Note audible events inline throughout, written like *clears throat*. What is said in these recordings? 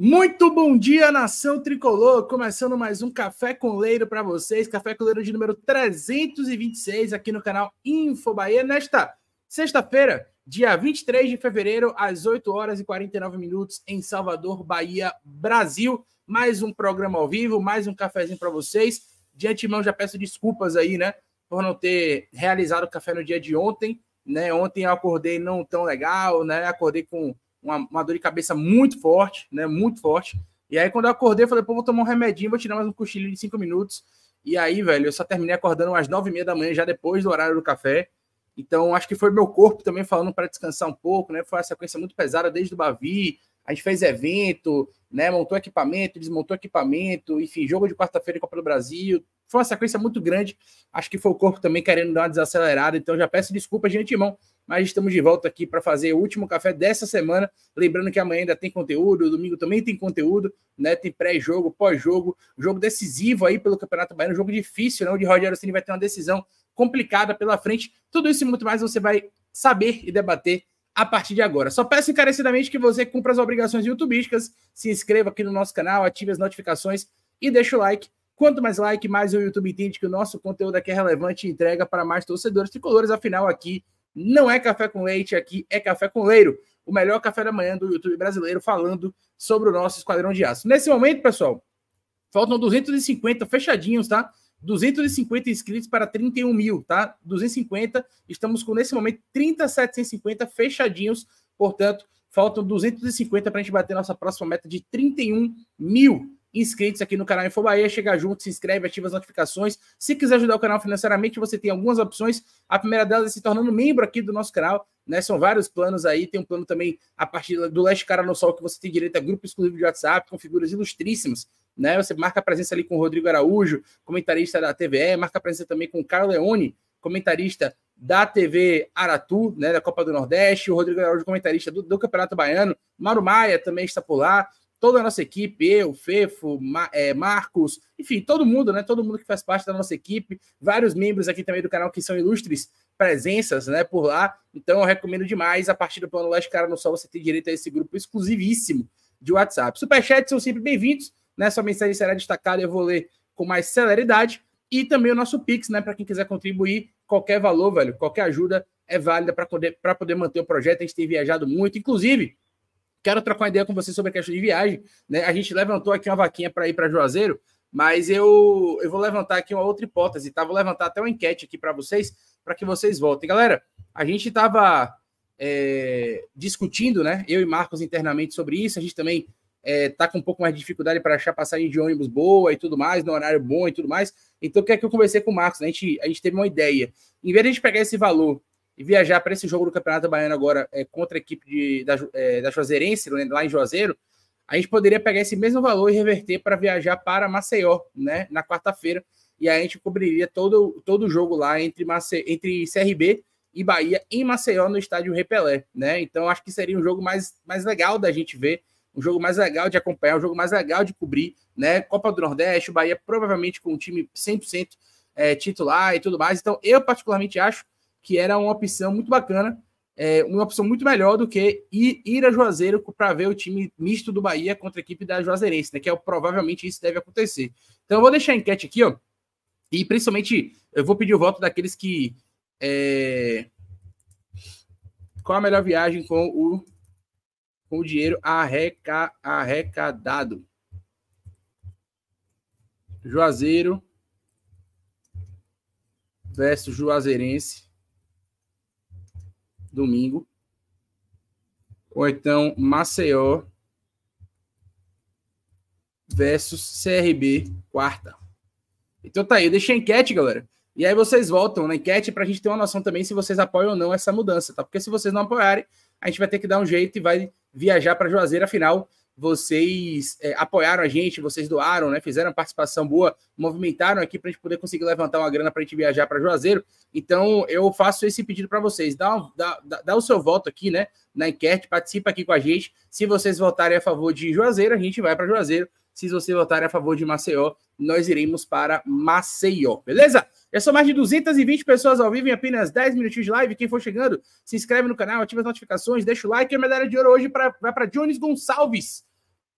Muito bom dia, nação tricolor! Começando mais um Café com Leiro para vocês, Café com Leiro de número 326 aqui no canal Info Bahia, nesta sexta-feira, dia 23 de fevereiro, às 8 horas e 49 minutos, em Salvador, Bahia, Brasil. Mais um programa ao vivo, mais um cafezinho para vocês. De antemão, já peço desculpas aí, né, por não ter realizado o café no dia de ontem, né? Ontem eu acordei não tão legal, né? Acordei com uma, uma, dor de cabeça muito forte, né? Muito forte. E aí, quando eu acordei, eu falei, pô, vou tomar um remedinho, vou tirar mais um cochilo de cinco minutos. E aí, velho, eu só terminei acordando às nove e meia da manhã, já depois do horário do café. Então, acho que foi meu corpo também falando para descansar um pouco, né? Foi uma sequência muito pesada desde o Bavi. A gente fez evento, né? Montou equipamento, desmontou equipamento, enfim, jogo de quarta-feira Copa do Brasil. Foi uma sequência muito grande. Acho que foi o corpo também querendo dar uma desacelerada. Então, já peço desculpas de antemão mas estamos de volta aqui para fazer o último café dessa semana. Lembrando que amanhã ainda tem conteúdo, domingo também tem conteúdo, né? Tem pré-jogo, pós-jogo, jogo decisivo aí pelo Campeonato Baiano, jogo difícil, não? Né? Onde Rogério Ceni vai ter uma decisão complicada pela frente. Tudo isso e muito mais você vai saber e debater a partir de agora. Só peço encarecidamente que você cumpra as obrigações youtubísticas, se inscreva aqui no nosso canal, ative as notificações e deixe o like. Quanto mais like, mais o YouTube entende que o nosso conteúdo aqui é relevante e entrega para mais torcedores tricolores. Afinal, aqui não é café com leite aqui, é café com leiro. O melhor café da manhã do YouTube brasileiro falando sobre o nosso Esquadrão de Aço. Nesse momento, pessoal, faltam 250 fechadinhos, tá? 250 inscritos para 31 mil, tá? 250, estamos com nesse momento 3750 fechadinhos, portanto, faltam 250 para a gente bater nossa próxima meta de 31 mil inscritos aqui no canal InfoBahia. Chega junto, se inscreve, ativa as notificações. Se quiser ajudar o canal financeiramente, você tem algumas opções. A primeira delas é se tornando membro aqui do nosso canal. Né? São vários planos aí. Tem um plano também a partir do Leste Cara no Sol, que você tem direito a grupo exclusivo de WhatsApp com figuras ilustríssimas. Né? Você marca a presença ali com o Rodrigo Araújo, comentarista da TVE, marca a presença também com o Carlo Leone, comentarista da TV Aratu, né, da Copa do Nordeste, o Rodrigo Araújo, comentarista do, do Campeonato Baiano, Mauro Maia também está por lá, toda a nossa equipe, eu, Fefo, Ma, é, Marcos, enfim, todo mundo, né? Todo mundo que faz parte da nossa equipe, vários membros aqui também do canal que são ilustres presenças, né, por lá. Então eu recomendo demais. A partir do plano Leste, cara, no sol você tem direito a esse grupo exclusivíssimo de WhatsApp. Superchats são sempre bem-vindos, né? Sua mensagem será destacada e eu vou ler com mais celeridade. E também o nosso Pix, né? Para quem quiser contribuir, qualquer valor, velho, qualquer ajuda é válida para poder, poder manter o projeto. A gente tem viajado muito, inclusive quero trocar uma ideia com você sobre a questão de viagem. Né? A gente levantou aqui uma vaquinha para ir para Juazeiro, mas eu, eu vou levantar aqui uma outra hipótese, tá? Vou levantar até uma enquete aqui para vocês, para que vocês voltem. Galera, a gente estava é, discutindo, né? Eu e Marcos internamente sobre isso. A gente também está é, tá com um pouco mais de dificuldade para achar passagem de ônibus boa e tudo mais, no horário bom e tudo mais. Então, o que é que eu conversei com o Marcos? Né? A, gente, a gente teve uma ideia. Em vez de a gente pegar esse valor e viajar para esse jogo do Campeonato Baiano agora é, contra a equipe de, da, é, da Juazeirense, né, lá em Juazeiro, a gente poderia pegar esse mesmo valor e reverter para viajar para Maceió, né, na quarta-feira, e aí a gente cobriria todo, todo o jogo lá entre, Mace, entre CRB e Bahia em Maceió no estádio Repelé, né? Então acho que seria um jogo mais, mais legal da gente ver, um jogo mais legal de acompanhar, um jogo mais legal de cobrir, né? Copa do Nordeste, o Bahia provavelmente com um time 100% é, titular e tudo mais. Então eu particularmente acho que era uma opção muito bacana, é, uma opção muito melhor do que ir, ir a Juazeiro para ver o time misto do Bahia contra a equipe da Juazeirense, né, que é provavelmente isso deve acontecer. Então eu vou deixar a enquete aqui, ó, e principalmente eu vou pedir o voto daqueles que. É, qual a melhor viagem com o, com o dinheiro arreca, arrecadado? Juazeiro versus Juazeirense domingo. Ou então Maceió versus CRB, quarta. Então tá aí, eu deixei a enquete, galera. E aí vocês voltam na enquete para a gente ter uma noção também se vocês apoiam ou não essa mudança, tá? Porque se vocês não apoiarem, a gente vai ter que dar um jeito e vai viajar para Juazeiro, afinal, vocês é, apoiaram a gente, vocês doaram, né? Fizeram participação boa, movimentaram aqui para a gente poder conseguir levantar uma grana para a gente viajar para Juazeiro. Então, eu faço esse pedido para vocês. Dá, dá, dá, o seu voto aqui, né? Na enquete, participa aqui com a gente. Se vocês votarem a favor de Juazeiro, a gente vai para Juazeiro. Se vocês votarem a favor de Maceió, nós iremos para Maceió, beleza? Já são mais de 220 pessoas ao vivo em apenas 10 minutinhos de live. Quem for chegando, se inscreve no canal, ativa as notificações, deixa o like. E a medalha de ouro hoje pra, vai para Jones Gonçalves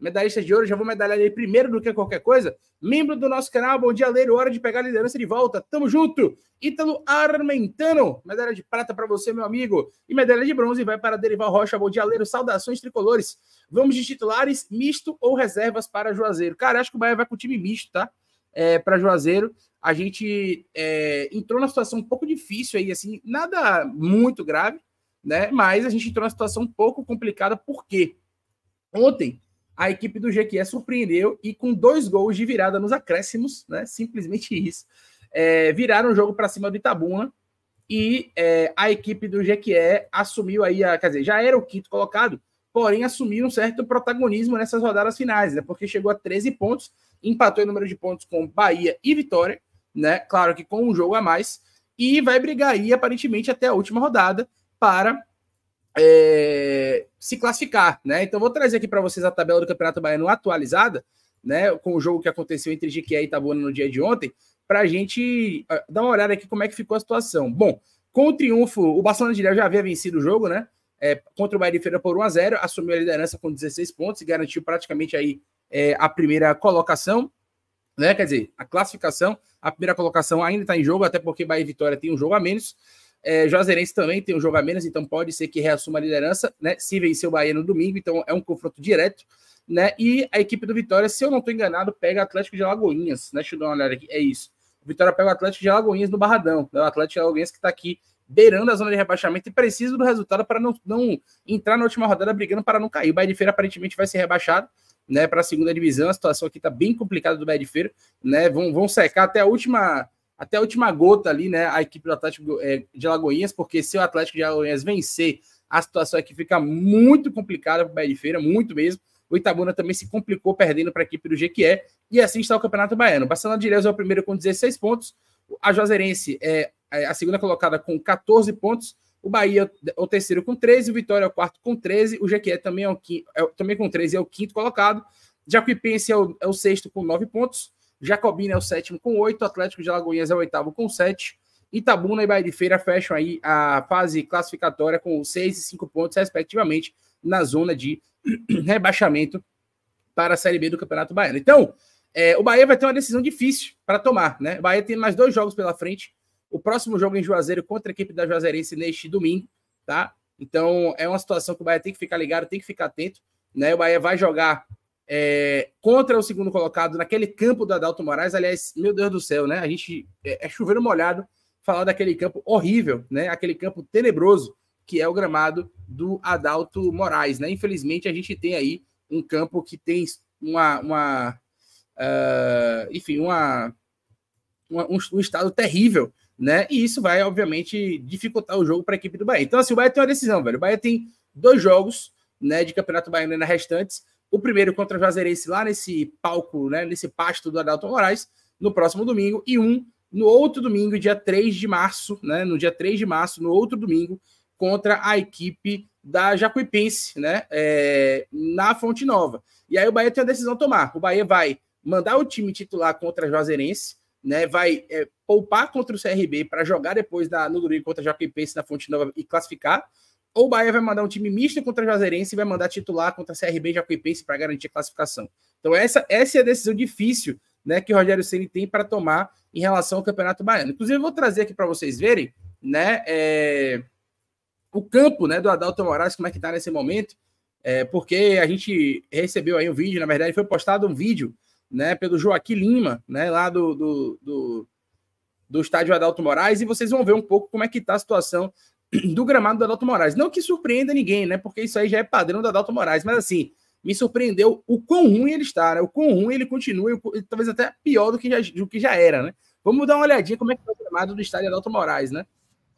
medalhista de ouro, já vou medalhar ele primeiro do que qualquer coisa. Membro do nosso canal, bom dia, Leiro, hora de pegar a liderança de volta. Tamo junto! Ítalo Armentano, medalha de prata para você, meu amigo. E medalha de bronze vai para Derival Rocha, bom dia, Leiro, saudações tricolores. Vamos de titulares, misto ou reservas para Juazeiro? Cara, acho que o Bahia vai com o time misto, tá? É, para Juazeiro. A gente é, entrou numa situação um pouco difícil aí, assim, nada muito grave, né? Mas a gente entrou numa situação um pouco complicada, porque ontem a equipe do GQE surpreendeu e com dois gols de virada nos acréscimos, né? Simplesmente isso. É, viraram o jogo para cima do Itabuna e é, a equipe do GQE assumiu aí, a, quer dizer, já era o quinto colocado, porém assumiu um certo protagonismo nessas rodadas finais, né? Porque chegou a 13 pontos, empatou em número de pontos com Bahia e Vitória, né? Claro que com um jogo a mais, e vai brigar aí aparentemente até a última rodada para é, se classificar, né? Então vou trazer aqui para vocês a tabela do Campeonato Baiano atualizada, né? Com o jogo que aconteceu entre Jequié e Itabuna no dia de ontem, para a gente ah, dar uma olhada aqui como é que ficou a situação. Bom, com o triunfo, o Barcelona de Léo já havia vencido o jogo, né? É, contra o Bahia de Feira por 1 a 0 assumiu a liderança com 16 pontos e garantiu praticamente aí é, a primeira colocação, né? Quer dizer, a classificação, a primeira colocação ainda está em jogo, até porque Bahia e Vitória tem um jogo a menos. É, Juazeirense também tem um jogo a menos, então pode ser que reassuma a liderança, né? Se vencer o Bahia no domingo, então é um confronto direto, né? E a equipe do Vitória, se eu não estou enganado, pega Atlético de Alagoinhas, né? Deixa eu dar uma olhada aqui, é isso. O Vitória pega o Atlético de Alagoinhas no Barradão, né? o Atlético de Alagoinhas que está aqui beirando a zona de rebaixamento e precisa do resultado para não, não entrar na última rodada brigando para não cair. O Bahia de Feira aparentemente vai ser rebaixado, né? Para a segunda divisão, a situação aqui está bem complicada do Bahia de Feira, né? Vão, vão secar até a última até a última gota ali, né? A equipe do Atlético eh, de Alagoinhas, porque se o Atlético de Alagoinhas vencer, a situação aqui fica muito complicada para o Feira, muito mesmo. O Itabuna também se complicou perdendo para a equipe do GQE. E assim está o Campeonato Baiano. Barcelona de Ilhéus é o primeiro com 16 pontos. A Juazeirense é, é a segunda colocada com 14 pontos. O Bahia é o terceiro com 13. O Vitória é o quarto com 13. O GQE também, é o é, também com 13 é o quinto colocado. Jacuipense é o, é o sexto com 9 pontos. Jacobina é o sétimo com oito, Atlético de Alagoinhas é o oitavo com sete. Itabuna e Bahia de Feira fecham aí a fase classificatória com seis e cinco pontos, respectivamente, na zona de *clears throat* rebaixamento para a Série B do Campeonato Baiano. Então, é, o Bahia vai ter uma decisão difícil para tomar, né? O Bahia tem mais dois jogos pela frente. O próximo jogo em Juazeiro contra a equipe da Juazeirense neste domingo, tá? Então, é uma situação que o Bahia tem que ficar ligado, tem que ficar atento, né? O Bahia vai jogar é, contra o segundo colocado naquele campo do Adalto Moraes. Aliás, meu Deus do céu, né? A gente é, é chuveiro molhado falar daquele campo horrível, né? Aquele campo tenebroso que é o gramado do Adalto Moraes, né? Infelizmente a gente tem aí um campo que tem uma, uma uh, enfim, uma, uma um, um, estado terrível, né? E isso vai obviamente dificultar o jogo para a equipe do Bahia. Então assim, o Bahia tem uma decisão, velho. O Bahia tem dois jogos, né, de Campeonato Baiano na restantes o primeiro contra o Juazeirense lá nesse palco, né, nesse pasto do Adalto Moraes, no próximo domingo, e um no outro domingo, dia 3 de março, né, no dia 3 de março, no outro domingo, contra a equipe da Jacuipense, né, é, na Fonte Nova. E aí o Bahia tem uma decisão a tomar. O Bahia vai mandar o time titular contra a Juazeirense, né, vai é, poupar contra o CRB para jogar depois da no domingo contra a Jacuipense na Fonte Nova e classificar, ou o Bahia vai mandar um time misto contra o Juazeirense e vai mandar titular contra a CRB e Jacuipense para garantir a classificação. Então essa, essa é a decisão difícil né, que o Rogério Ceni tem para tomar em relação ao Campeonato Baiano. Inclusive eu vou trazer aqui para vocês verem né, é, o campo né, do Adalto Moraes, como é que está nesse momento, é, porque a gente recebeu aí um vídeo, na verdade foi postado um vídeo né, pelo Joaquim Lima, né, lá do, do, do do estádio Adalto Moraes e vocês vão ver um pouco como é que está a situação do gramado da Adalto Moraes. Não que surpreenda ninguém, né? Porque isso aí já é padrão da Adalto Moraes, mas assim, me surpreendeu o quão ruim ele está, né? O quão ruim ele continua, e talvez até pior do que, já, do que já era, né? Vamos dar uma olhadinha como é que foi tá o gramado do estádio Adalto Moraes, né?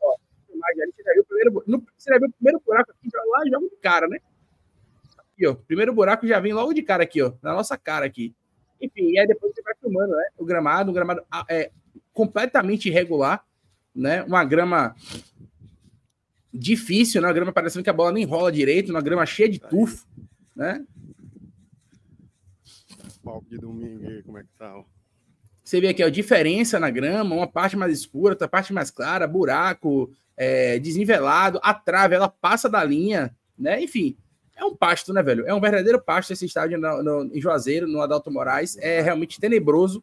Ó, você já viu o primeiro, buraco aqui, já lá joga de cara, né? Aqui, ó, primeiro buraco já vem logo de cara aqui, ó, na nossa cara aqui. Enfim, e aí depois você vai filmando, né? O gramado, um gramado ah, é, completamente irregular, né? Uma grama difícil, né? A grama parecendo que a bola nem rola direito, uma grama cheia de tufo, né? Palco de domingo aí, como é que tá? Ó. Você vê aqui, ó, diferença na grama, uma parte mais escura, outra parte mais clara, buraco, é, desnivelado, a trave, ela passa da linha, né? Enfim, é um pasto, né, velho? É um verdadeiro pasto esse estádio no, no, em Juazeiro, no Adalto Moraes. É realmente tenebroso,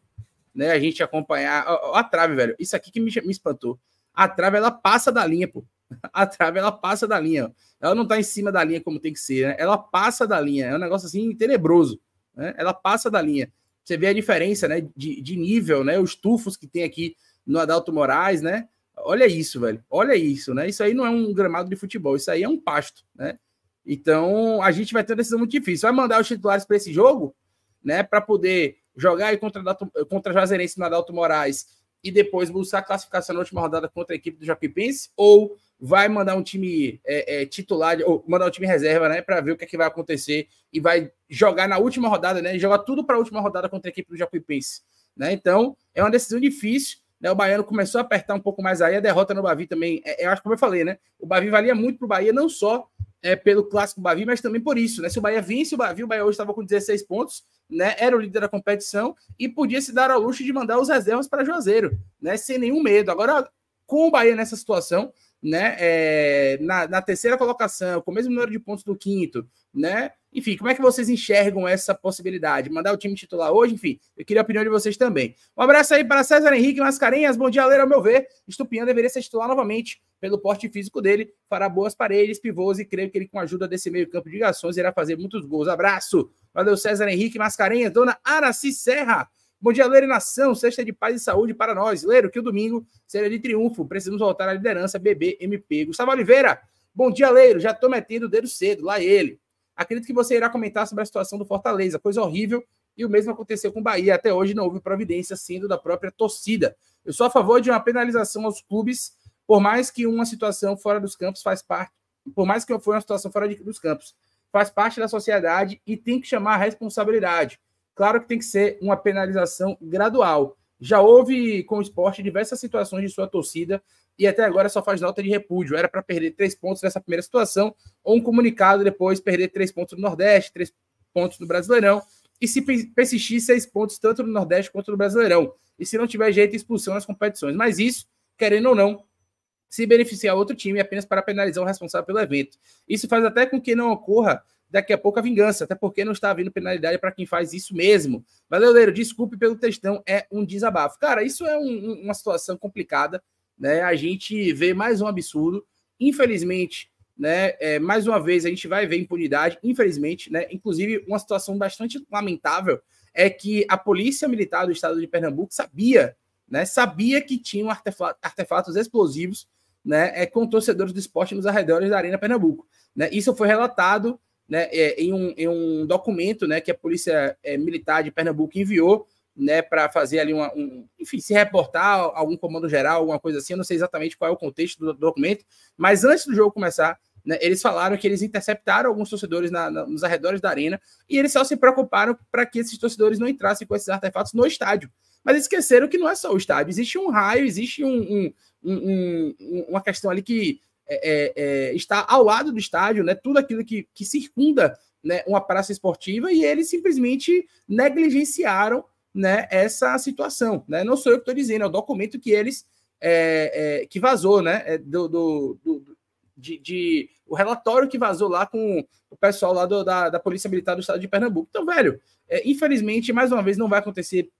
né? A gente acompanhar. Ó, ó, a trave, velho. Isso aqui que me, me espantou. A trave, ela passa da linha, pô. *laughs* a trave ela passa da linha. Ela não está em cima da linha como tem que ser, né? Ela passa da linha. É um negócio assim tenebroso. Né? Ela passa da linha. Você vê a diferença, né? De, de nível, né? Os tufos que tem aqui no Adalto Moraes, né? Olha isso, velho. Olha isso, né? Isso aí não é um gramado de futebol. Isso aí é um pasto, né? Então a gente vai ter uma decisão muito difícil. Vai mandar os titulares para esse jogo, né? Para poder jogar contra, contra Jazerense no Adalto Moraes e depois buscar classificação na última rodada contra a equipe do Jacuipense ou vai mandar um time é, é, titular, ou mandar um time reserva, né, para ver o que, é que vai acontecer e vai jogar na última rodada, né, jogar tudo para a última rodada contra a equipe do Jacuipense, né? Então, é uma decisão difícil, né? O baiano começou a apertar um pouco mais aí, a derrota no Bavi também, é, é, eu acho que como eu falei, né? O Bavi valia muito pro Bahia, não só é, pelo clássico Bavi, mas também por isso, né? Se o Bahia vence o Bavi, o Bahia hoje estava com 16 pontos, né? Era o líder da competição e podia se dar ao luxo de mandar os reservas para Juazeiro, né? Sem nenhum medo. Agora, com o Bahia nessa situação, né? É, na, na, terceira colocação, com o mesmo número de pontos do quinto, né? Enfim, como é que vocês enxergam essa possibilidade? Mandar o time titular hoje, enfim, eu queria a opinião de vocês também. Um abraço aí para César Henrique Mascarenhas, bom dia, Leira, ao meu ver. Estupian deveria ser titular novamente pelo porte físico dele, fará boas paredes, pivôs e creio que ele, com a ajuda desse meio-campo de garçons, irá fazer muitos gols. Abraço! Valeu, César Henrique Mascarenhas, dona Araci Serra. Bom dia, Leiro e Nação. Sexta de paz e saúde para nós. Leiro, que o domingo será de triunfo. Precisamos voltar à liderança BBMP. Gustavo Oliveira, bom dia, Leiro. Já estou metendo o dedo cedo. Lá ele. Acredito que você irá comentar sobre a situação do Fortaleza, coisa horrível. E o mesmo aconteceu com o Bahia. Até hoje não houve providência sendo da própria torcida. Eu sou a favor de uma penalização aos clubes, por mais que uma situação fora dos campos faz parte. Por mais que foi uma situação fora de, dos campos, faz parte da sociedade e tem que chamar a responsabilidade. Claro que tem que ser uma penalização gradual. Já houve com o esporte diversas situações de sua torcida e até agora só faz nota de repúdio. Era para perder três pontos nessa primeira situação, ou um comunicado depois perder três pontos no Nordeste, três pontos no Brasileirão, e se persistir seis pontos tanto no Nordeste quanto no Brasileirão. E se não tiver jeito, expulsão nas competições. Mas isso, querendo ou não, se beneficiar outro time é apenas para penalizar o responsável pelo evento. Isso faz até com que não ocorra daqui a pouco a vingança, até porque não está havendo penalidade para quem faz isso mesmo. Valeu, Leiro, desculpe pelo textão, é um desabafo. Cara, isso é um, uma situação complicada, né? A gente vê mais um absurdo, infelizmente, né? É, mais uma vez a gente vai ver impunidade, infelizmente, né? Inclusive, uma situação bastante lamentável é que a Polícia Militar do Estado de Pernambuco sabia, né? Sabia que tinham artefatos, artefatos explosivos, né? É, com torcedores do esporte nos arredores da Arena Pernambuco, né? Isso foi relatado né, é, em, um, em um documento né, que a Polícia é, Militar de Pernambuco enviou né, para fazer ali uma, um, enfim, se reportar algum comando geral, alguma coisa assim, eu não sei exatamente qual é o contexto do, documento, mas antes do jogo começar, né, eles falaram que eles interceptaram alguns torcedores na, na, nos arredores da arena e eles só se preocuparam para que esses torcedores não entrassem com esses artefatos no estádio. Mas esqueceram que não é só o estádio, existe um raio, existe um, um, um, uma questão ali que é, é, é, está ao lado do estádio, né? Tudo aquilo que, que circunda né, uma praça esportiva e eles simplesmente negligenciaram né, essa situação. Né? Não sou eu que estou dizendo, é o documento que eles é, é que vazou, né? É do, do, do de, de, o relatório que vazou lá com o pessoal lá do, da, da Polícia Militar do Estado de Pernambuco. Então, velho, infelizmente, mais uma vez, não vai acontecer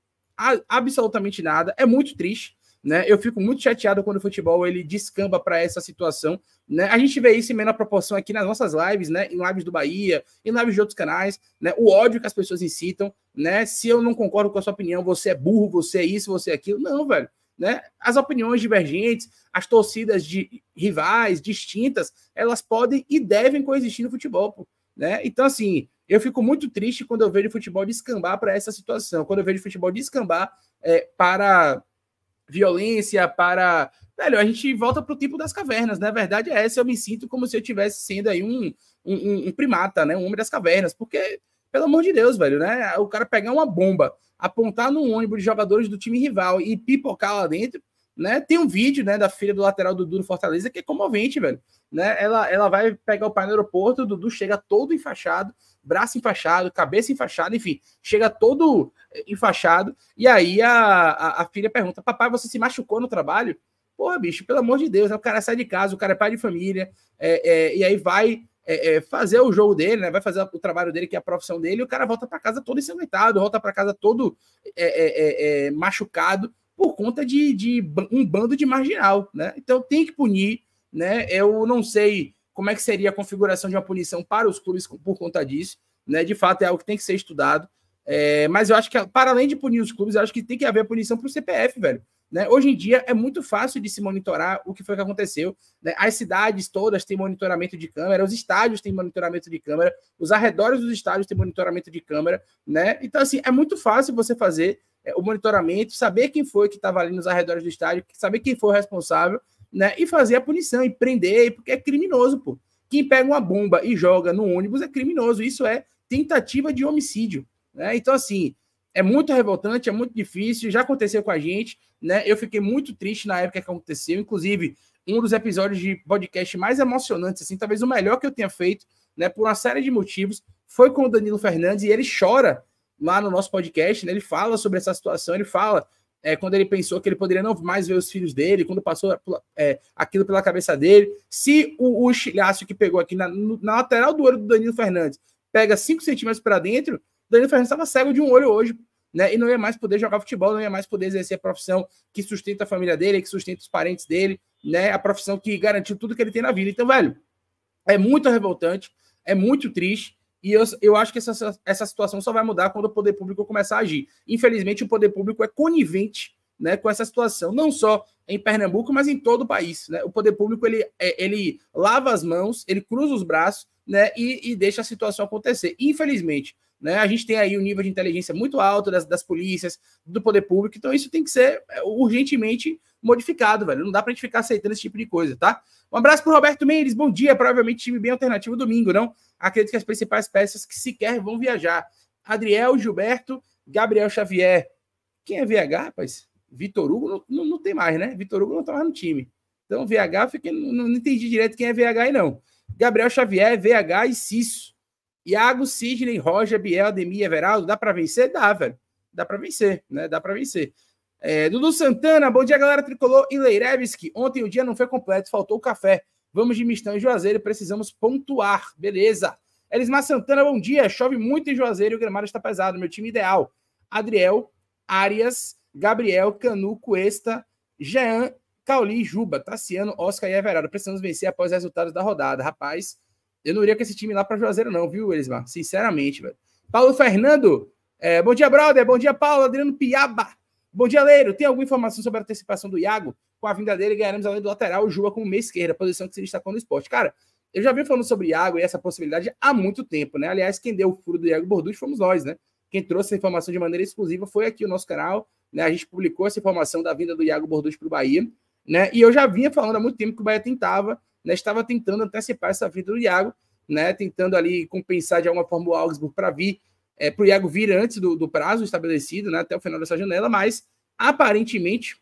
absolutamente nada. É muito triste né? Eu fico muito chateado quando o futebol ele descamba para essa situação, né? A gente vê isso em menor proporção aqui nas nossas lives, né? Em lives do Bahia, em lives de outros canais, né? O ódio que as pessoas incitam, né? Se eu não concordo com a sua opinião, você é burro, você é isso, você é aquilo. Não, velho. Né? As opiniões divergentes, as torcidas de rivais distintas, elas podem e devem coexistir no futebol, pô, né? Então assim, eu fico muito triste quando eu vejo o futebol descambar para essa situação, quando eu vejo o futebol descambar é, para violência, para. Velho, a gente volta para o tempo das cavernas, né? A verdade é essa, eu me sinto como se eu estivesse sendo aí um, um, um, primata, né? Um homem das cavernas, porque, pelo amor de Deus, velho, né? O cara pegar uma bomba, apontar num ônibus de jogadores do time rival e pipocar lá dentro, né? Tem um vídeo, né, da filha do lateral do Duro Fortaleza que é comovente, velho. Né? Ela, ela vai pegar o pai no aeroporto, o Dudu chega todo enfaixado, braço enfaixado, cabeça enfaixada, enfim, chega todo enfaixado. E aí a, a, a filha pergunta: Papai, você se machucou no trabalho? Porra, bicho, pelo amor de Deus, o cara sai de casa, o cara é pai de família, é, é, e aí vai é, é, fazer o jogo dele, né? Vai fazer o trabalho dele, que é a profissão dele, e o cara volta para casa todo ensanguentado, volta para casa todo é, é, é, é, machucado por conta de, de, um bando de marginal, né? Então tem que punir, né? Eu não sei como é que seria a configuração de uma punição para os clubes por conta disso. Né? De fato, é algo que tem que ser estudado. É, mas eu acho que, para além de punir os clubes, eu acho que tem que haver punição para o CPF, velho. Né? Hoje em dia é muito fácil de se monitorar o que foi que aconteceu. Né? As cidades todas têm monitoramento de câmera, os estádios têm monitoramento de câmera, os arredores dos estádios têm monitoramento de câmera, né? Então, assim, é muito fácil você fazer é, o monitoramento, saber quem foi que estava ali nos arredores do estádio, saber quem foi o responsável, né, e fazer a punição e prender, porque é criminoso, pô. Quem pega uma bomba e joga no ônibus é criminoso, isso é tentativa de homicídio, né? Então assim, é muito revoltante, é muito difícil, já aconteceu com a gente, né? Eu fiquei muito triste na época que aconteceu, inclusive um dos episódios de podcast mais emocionantes, assim, talvez o melhor que eu tenha feito, né, por uma série de motivos, foi com o Danilo Fernandes e ele chora lá no nosso podcast, né? Ele fala sobre essa situação, ele fala é, quando ele pensou que ele poderia não mais ver os filhos dele, quando passou é, aquilo pela cabeça dele. Se o, o que pegou aqui na, na lateral do olho do Danilo Fernandes pega 5 centímetros para dentro, Danilo Fernandes estava cego de um olho hoje, né? E não ia mais poder jogar futebol, não ia mais poder exercer a profissão que sustenta a família dele, que sustenta os parentes dele, né? A profissão que garantiu tudo que ele tem na vida. Então, velho, é muito revoltante, é muito triste. E eu, eu acho que essa, essa situação só vai mudar quando o poder público começar a agir. Infelizmente, o poder público é conivente né, com essa situação, não só em Pernambuco, mas em todo o país. Né? O poder público ele, é, ele lava as mãos, ele cruza os braços né, e, e deixa a situação acontecer. Infelizmente, né? A gente tem aí um nível de inteligência muito alto das, das polícias, do poder público, então isso tem que ser é, urgentemente modificado, velho. Não dá pra gente ficar aceitando esse tipo de coisa, tá? Um abraço pro Roberto Mendes, bom dia. Provavelmente time bem alternativo domingo, não? Acredito que as principais peças que sequer vão viajar. Adriel, Gilberto, Gabriel Xavier. Quem é VH, rapaz? Vitor Hugo não, não, não tem mais, né? Vitor Hugo não tá mais no time. Então, VH, fiquei, não, não entendi direito quem é VH aí, não. Gabriel Xavier, VH e Cício. Iago, Sidney, Roger, Biel, Ademir, Everaldo, dá para vencer? Dá, velho. Dá para vencer, né? Dá para vencer. É, Dudu Santana, bom dia, galera tricolor e Leirevski. Ontem o dia não foi completo, faltou o café. Vamos de Mistão e Juazeiro, precisamos pontuar. Beleza. Elismar Santana, bom dia. Chove muito em Juazeiro e o gramado está pesado. Meu time ideal. Adriel, Arias, Gabriel, Canu, Cuesta, Jean, Cauli, Juba, Tassiano, Oscar e Everaldo. Precisamos vencer após os resultados da rodada. Rapaz, eu não iria com esse time lá para Juazeiro, não, viu, Elismar? Sinceramente, velho. Paulo Fernando, é, bom dia, brother. Bom dia, Paulo. Adriano Piaba. Bom dia, Leiro. Tem alguma informação sobre a antecipação do Iago? Com a vinda dele, ganharemos além do lateral o Juba como meia esquerda, posição que se destacou no esporte. Cara, eu já vim falando sobre Iago e essa possibilidade há muito tempo, né? Aliás, quem deu o furo do Iago Borducci fomos nós, né? Quem trouxe essa informação de maneira exclusiva foi aqui o nosso canal, né? A gente publicou essa informação da vinda do Iago Borducci para o Bahia, né? E eu já vinha falando há muito tempo que o Bahia tentava né, estava tentando antecipar essa vida do Iago, né, tentando ali compensar de alguma forma o Augsburg para vir, é, para o Iago vir antes do, do prazo estabelecido, né, até o final dessa janela, mas aparentemente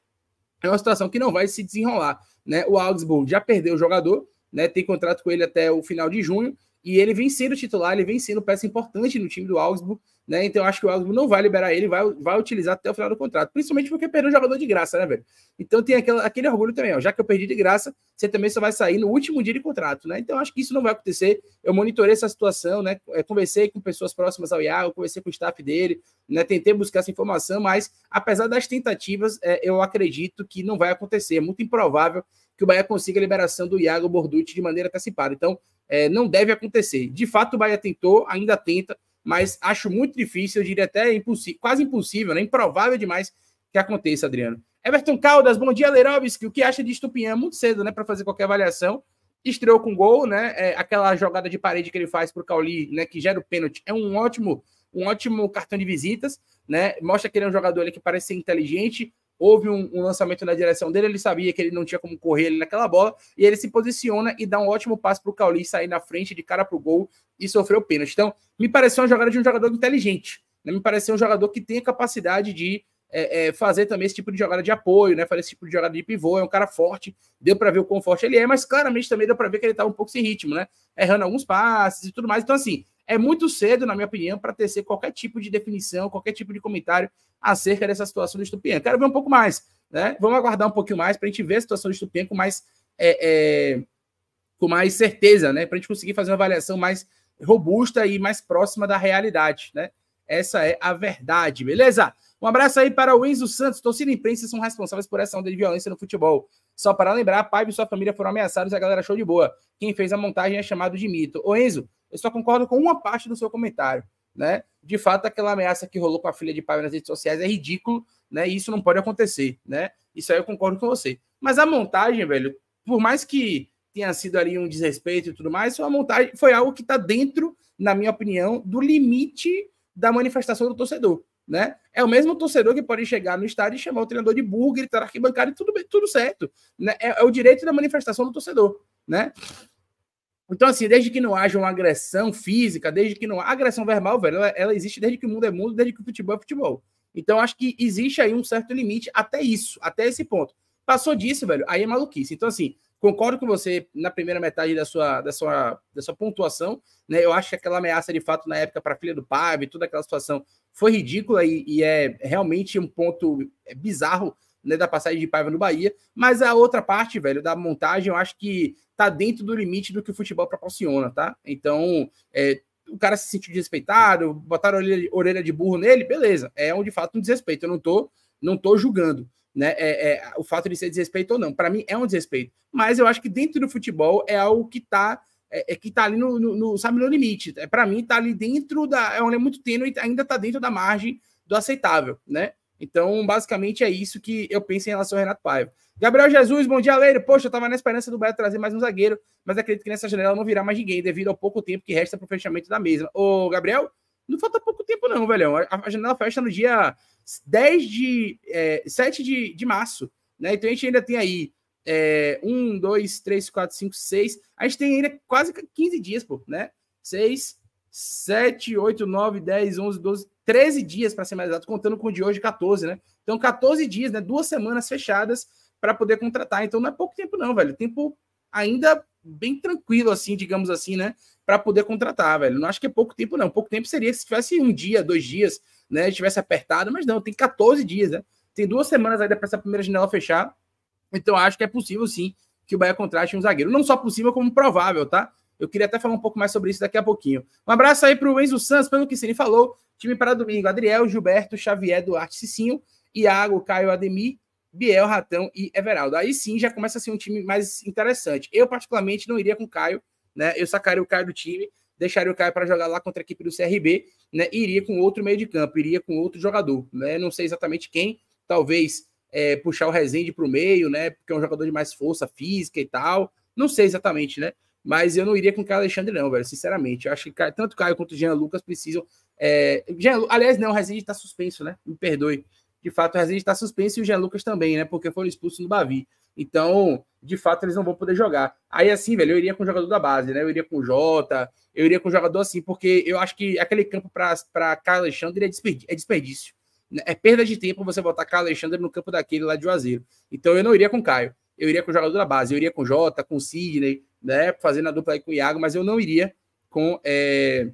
é uma situação que não vai se desenrolar. Né? O Augsburg já perdeu o jogador, né, tem contrato com ele até o final de junho, e ele vem sendo titular, ele vem sendo peça importante no time do Augsburg, né? Então eu acho que o Augsburg não vai liberar ele, vai, vai utilizar até o final do contrato. Principalmente porque perdeu o jogador de graça, né, velho? Então tem aquela, aquele orgulho também, ó. Já que eu perdi de graça, você também só vai sair no último dia de contrato, né? Então eu acho que isso não vai acontecer. Eu monitorei essa situação, né? É, conversei com pessoas próximas ao Iago, conversei com o staff dele, né? Tentei buscar essa informação, mas apesar das tentativas, é, eu acredito que não vai acontecer. É muito improvável que o Bahia consiga a liberação do Iago Borducci de maneira antecipada. Então, é, não deve acontecer. De fato, o Bahia tentou, ainda tenta, mas acho muito difícil, eu diria até impossível, quase impossível, né? improvável demais que aconteça, Adriano. Everton Caldas, bom dia, Leirovski. O que acha de Estupinhã? Muito cedo, né, para fazer qualquer avaliação. Estreou com gol, né? É, aquela jogada de parede que ele faz para o Cauli, né, que gera o pênalti, é um ótimo, um ótimo cartão de visitas, né? Mostra que ele é um jogador ali que parece ser inteligente, houve um, um, lançamento na direção dele, ele sabia que ele não tinha como correr ali naquela bola, e ele se posiciona e dá um ótimo passe para o Cauli sair na frente de cara para o gol e sofreu pênalti. Então, me pareceu uma jogada de um jogador inteligente, né? me pareceu um jogador que tem a capacidade de é, é, fazer também esse tipo de jogada de apoio, né? fazer esse tipo de jogada de pivô, é um cara forte, deu para ver o quão forte ele é, mas claramente também deu para ver que ele estava tá um pouco sem ritmo, né? errando alguns passes e tudo mais, então assim, é muito cedo, na minha opinião, para tecer qualquer tipo de definição, qualquer tipo de comentário acerca dessa situação do Estupian. Quero ver um pouco mais, né? Vamos aguardar um pouquinho mais para a gente ver a situação do Estupian com mais, é, é, com mais certeza, né? Para a gente conseguir fazer uma avaliação mais robusta e mais próxima da realidade, né? Essa é a verdade, beleza? Um abraço aí para o Enzo Santos. Torcida e imprensa são responsáveis por essa onda de violência no futebol. Só para lembrar, pai e sua família foram ameaçados e a galera show de boa. Quem fez a montagem é chamado de mito. Ô Enzo, eu só concordo com uma parte do seu comentário. Né? De fato, aquela ameaça que rolou com a filha de pai nas redes sociais é ridículo, né? E isso não pode acontecer, né? Isso aí eu concordo com você. Mas a montagem, velho, por mais que tenha sido ali um desrespeito e tudo mais, a montagem foi algo que está dentro, na minha opinião, do limite da manifestação do torcedor, né? É o mesmo torcedor que pode chegar no estádio e chamar o treinador de burro, gritar arquibancada e tudo bem, tudo certo, né? É, é o direito da manifestação do torcedor, né? Então, assim, desde que não haja uma agressão física, desde que não. A agressão verbal, velho, ela, ela, existe desde que o mundo é mundo, desde que o futebol é futebol. Então, acho que existe aí um certo limite até isso, até esse ponto. Passou disso, velho, aí é maluquice. Então, assim, concordo com você na primeira metade da sua, da sua, da sua pontuação, né? Eu acho que aquela ameaça de fato na época para a filha do Pave, toda aquela situação foi ridícula e, e é realmente um ponto é bizarro né, da passagem de Paiva no Bahia, mas a outra parte, velho, da montagem, eu acho que tá dentro do limite do que o futebol proporciona, tá? Então, é, o cara se sentiu desrespeitado, botaram orelha, orelha de burro nele, beleza, é um, de fato um desrespeito, eu não tô, não tô julgando. Né, é, é, o fato de ser desrespeito ou não, para mim é um desrespeito, mas eu acho que dentro do futebol é algo que tá é, é, que tá ali no, no, no sabe, no limite. É, para mim, tá ali dentro da. É uma linha muito tênue e ainda tá dentro da margem do aceitável, né? Então, basicamente, é isso que eu penso em relação ao Renato Paiva. Gabriel Jesus, bom dia, Leiro. Poxa, eu estava na esperança do Beto trazer mais um zagueiro, mas acredito que nessa janela não virá mais ninguém, devido ao pouco tempo que resta para o fechamento da mesma. Ô, Gabriel, não falta pouco tempo, não, velhão. A, janela fecha no dia 10 de. É, 7 de, de março, né? Então a gente ainda tem aí. É, 1, 2, 3, 4, 5, 6. A gente tem ainda quase 15 dias, pô, né? 6, 7, 8, 9, 10, 11, 12, 13 dias para ser mais exato, contando com o de hoje, 14, né? Então, 14 dias, né? Duas semanas fechadas para poder contratar. Então, não é pouco tempo, não, velho. Tempo ainda bem tranquilo, assim, digamos assim, né? Para poder contratar, velho. Não acho que é pouco tempo, não. Pouco tempo seria se tivesse um dia, dois dias, né? Tivesse apertado, mas não, tem 14 dias, né? Tem duas semanas ainda para essa primeira janela fechar. Então, acho que é possível, sim, que o Bahia contrate um zagueiro. Não só possível, como provável, tá? Eu queria até falar um pouco mais sobre isso daqui a pouquinho. Um abraço aí para o Enzo Santos, pelo que Cine falou. Time para domingo: Adriel, Gilberto, Xavier, Duarte, Cicinho, Iago, Caio, Ademir, Biel, Ratão e Everaldo. Aí sim já começa a ser um time mais interessante. Eu, particularmente, não iria com o Caio, né? Eu sacaria o Caio do time, deixaria o Caio para jogar lá contra a equipe do CRB, né? E iria com outro meio de campo, iria com outro jogador, né? Não sei exatamente quem, talvez é, puxar o Rezende para o meio, né? Porque é um jogador de mais força física e tal. Não sei exatamente, né? Mas eu não iria com o Caio Alexandre, não, velho. Sinceramente, eu acho que tanto o Caio quanto o Jean Lucas precisam. É... Jean... Aliás, não, o Rezende está suspenso, né? Me perdoe. De fato, o Rezende está suspenso e o Jean Lucas também, né? Porque foram expulsos no Bavi. Então, de fato, eles não vão poder jogar. Aí, assim, velho, eu iria com o jogador da base, né? Eu iria com o Jota, eu iria com o jogador assim, porque eu acho que aquele campo para Caio Alexandre é, desperdi é desperdício. Né? É perda de tempo você botar Caio Alexandre no campo daquele lá de Juazeiro. Então, eu não iria com o Caio. Eu iria com o jogador da base, eu iria com o Jota, com o Sidney, né, fazendo a dupla aí com o Iago, mas eu não iria com, é,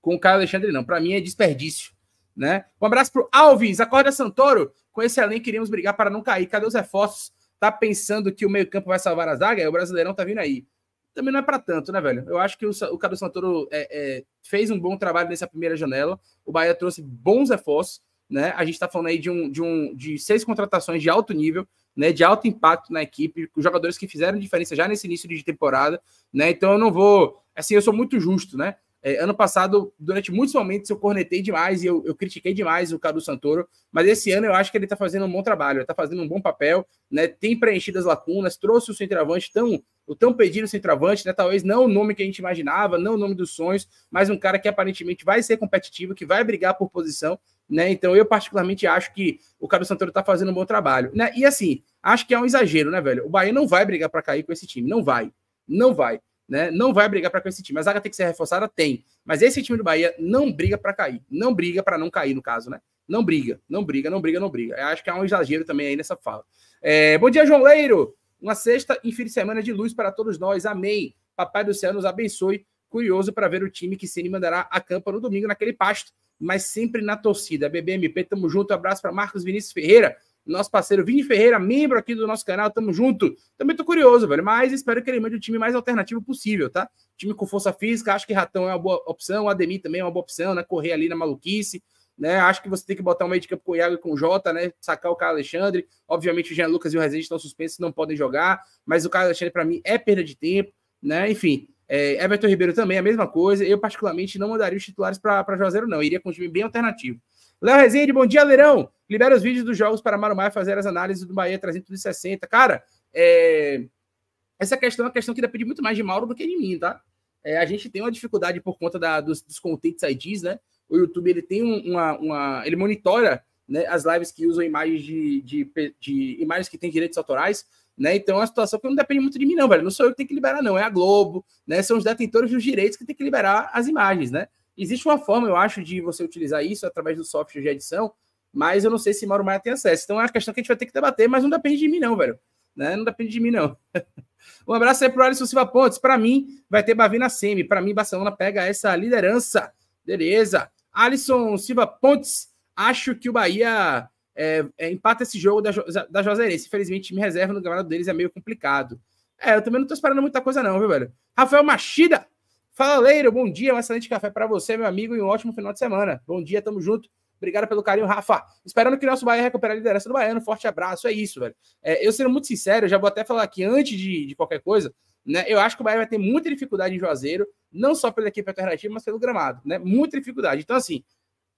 com o Caio Alexandre, não. Para mim é desperdício. Né? Um abraço para o Alves, acorda Santoro. Com esse além, queríamos brigar para não cair. Cadê os reforços? Tá pensando que o meio-campo vai salvar a zaga? É, o Brasileirão tá vindo aí. Também não é para tanto, né, velho? Eu acho que o, o Cadu Santoro é, é, fez um bom trabalho nessa primeira janela. O Bahia trouxe bons reforços, né? A gente tá falando aí de, um, de, um, de seis contratações de alto nível né, de alto impacto na equipe, com jogadores que fizeram diferença já nesse início de temporada, né? Então eu não vou, assim, eu sou muito justo, né? É, ano passado, durante muitos momentos, eu cornetei demais e eu, eu, critiquei demais o Cadu Santoro, mas esse ano eu acho que ele está fazendo um bom trabalho, está fazendo um bom papel, né? Tem preenchido as lacunas, trouxe o centroavante tão, o tão pedido centroavante, né? Talvez não o nome que a gente imaginava, não o nome dos sonhos, mas um cara que aparentemente vai ser competitivo, que vai brigar por posição, né? Então eu particularmente acho que o Cabo Santoro está fazendo um bom trabalho, né? E assim, acho que é um exagero, né, velho? O Bahia não vai brigar para cair com esse time, não vai. Não vai né? Não vai brigar para cair esse time. A zaga tem que ser reforçada? Tem. Mas esse time do Bahia não briga para cair. Não briga para não cair, no caso, né? Não briga, não briga, não briga, não briga. Eu acho que há um exagero também aí nessa fala. É, bom dia, João Leiro. Uma sexta e fim de semana de luz para todos nós. Amém. Papai do céu nos abençoe. Curioso para ver o time que Cine mandará a campa no domingo naquele pasto, mas sempre na torcida. BBMP, tamo junto. Abraço para Marcos Vinícius Ferreira nosso parceiro Vini Ferreira, membro aqui do nosso canal, tamo junto. Também tô curioso, velho, mas espero que ele mande o time mais alternativo possível, tá? Time com força física, acho que Ratão é uma boa opção, o Ademir também é uma boa opção, né? Correr ali na maluquice, né? Acho que você tem que botar um meio de campo com o Iago e com o Jota, né? Sacar o Caio Alexandre. Obviamente o Jean Lucas e o Rezende estão suspensos, não podem jogar, mas o Caio Alexandre para mim é perda de tempo, né? Enfim, é, Everton Ribeiro também, a mesma coisa. Eu, particularmente, não mandaria os titulares para Juazeiro, não. Eu iria com um time bem alternativo. Léo Rezende, bom dia, Leirão. Libera os vídeos dos jogos para Marumá fazer as análises do Bahia 360. Cara, é... essa questão é uma questão que depende muito mais de Mauro do que de mim, tá? É, a gente tem uma dificuldade por conta da, dos, dos contentes IDs, né? O YouTube ele tem uma, uma ele monitora né, as lives que usam imagens de, de, de, imagens que têm direitos autorais, né? Então é uma situação que não depende muito de mim, não, velho. Não sou eu que tenho que liberar, não. É a Globo, né? São os detentores dos direitos que tem que liberar as imagens, né? Existe uma forma, eu acho, de você utilizar isso através do software de edição, mas eu não sei se Mauro Maia tem acesso. Então é uma questão que a gente vai ter que debater, mas não depende de mim, não, velho. Né? Não depende de mim, não. *laughs* um abraço aí pro Alisson Silva Pontes. Para mim, vai ter Bavi na Semi. Para mim, Barcelona pega essa liderança. Beleza. Alisson Silva Pontes, acho que o Bahia é, é, empata esse jogo da, da Juazeirense. Infelizmente, me reserva no campeonato deles é meio complicado. É, eu também não tô esperando muita coisa, não, viu, velho? Rafael Machida Fala, Leiro, bom dia, um excelente café para você, meu amigo, e um ótimo final de semana. Bom dia, tamo junto. Obrigado pelo carinho, Rafa. Esperando que o nosso Bahia recupere a liderança do Baiano. Forte abraço, é isso, velho. É, eu sendo muito sincero, já vou até falar aqui antes de, de qualquer coisa, né? Eu acho que o Bahia vai ter muita dificuldade em Juazeiro, não só pela equipe alternativa, mas pelo gramado, né? Muita dificuldade. Então, assim,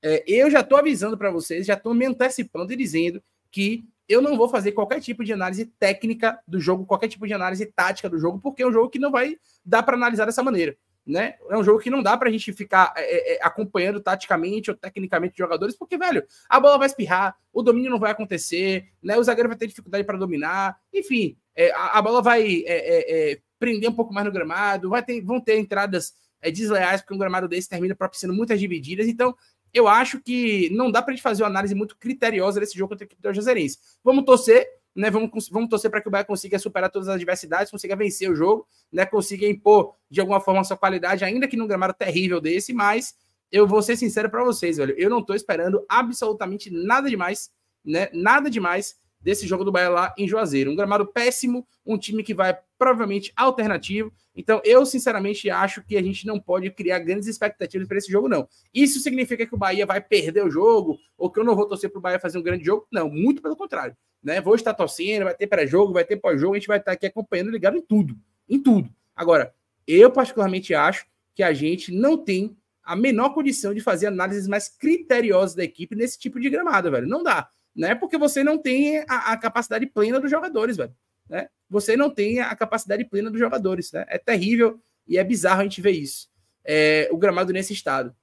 é, eu já tô avisando para vocês, já tô me antecipando e dizendo que eu não vou fazer qualquer tipo de análise técnica do jogo, qualquer tipo de análise tática do jogo, porque é um jogo que não vai dar para analisar dessa maneira né? É um jogo que não dá pra gente ficar é, é, é acompanhando taticamente ou tecnicamente jogadores, porque, velho, a bola vai espirrar, o domínio não vai acontecer, né? O zagueiro vai ter dificuldade para dominar, enfim, é, a, a, bola vai é, é, prender um pouco mais no gramado, vai ter, vão ter entradas desleais, porque um gramado desse termina propiciando muitas divididas, então. Eu acho que não dá para a gente fazer uma análise muito criteriosa desse jogo contra a equipe do Jazeirense. Vamos torcer né? Vamos, vamos torcer para que o Bahia consiga superar todas as adversidades, consiga vencer o jogo, né? Consiga impor de alguma forma a sua qualidade, ainda que num gramado terrível desse, mas eu vou ser sincero para vocês, velho. Eu não estou esperando absolutamente nada demais, né? Nada demais desse jogo do Bahia lá em Juazeiro. Um gramado péssimo, um time que vai provavelmente alternativo. Então, eu sinceramente acho que a gente não pode criar grandes expectativas para esse jogo, não. Isso significa que o Bahia vai perder o jogo ou que eu não vou torcer para o Bahia fazer um grande jogo? Não, muito pelo contrário né? Vou estar torcendo, vai ter pré-jogo, vai ter pós-jogo, a gente vai estar aqui acompanhando, ligado em tudo, em tudo. Agora, eu particularmente acho que a gente não tem a menor condição de fazer análises mais criteriosas da equipe nesse tipo de gramado, velho. Não dá, né? Porque você não tem a, a capacidade plena dos jogadores, velho. Né? Você não tem a capacidade plena dos jogadores, né? É terrível e é bizarro a gente ver isso. É, o gramado nesse estado.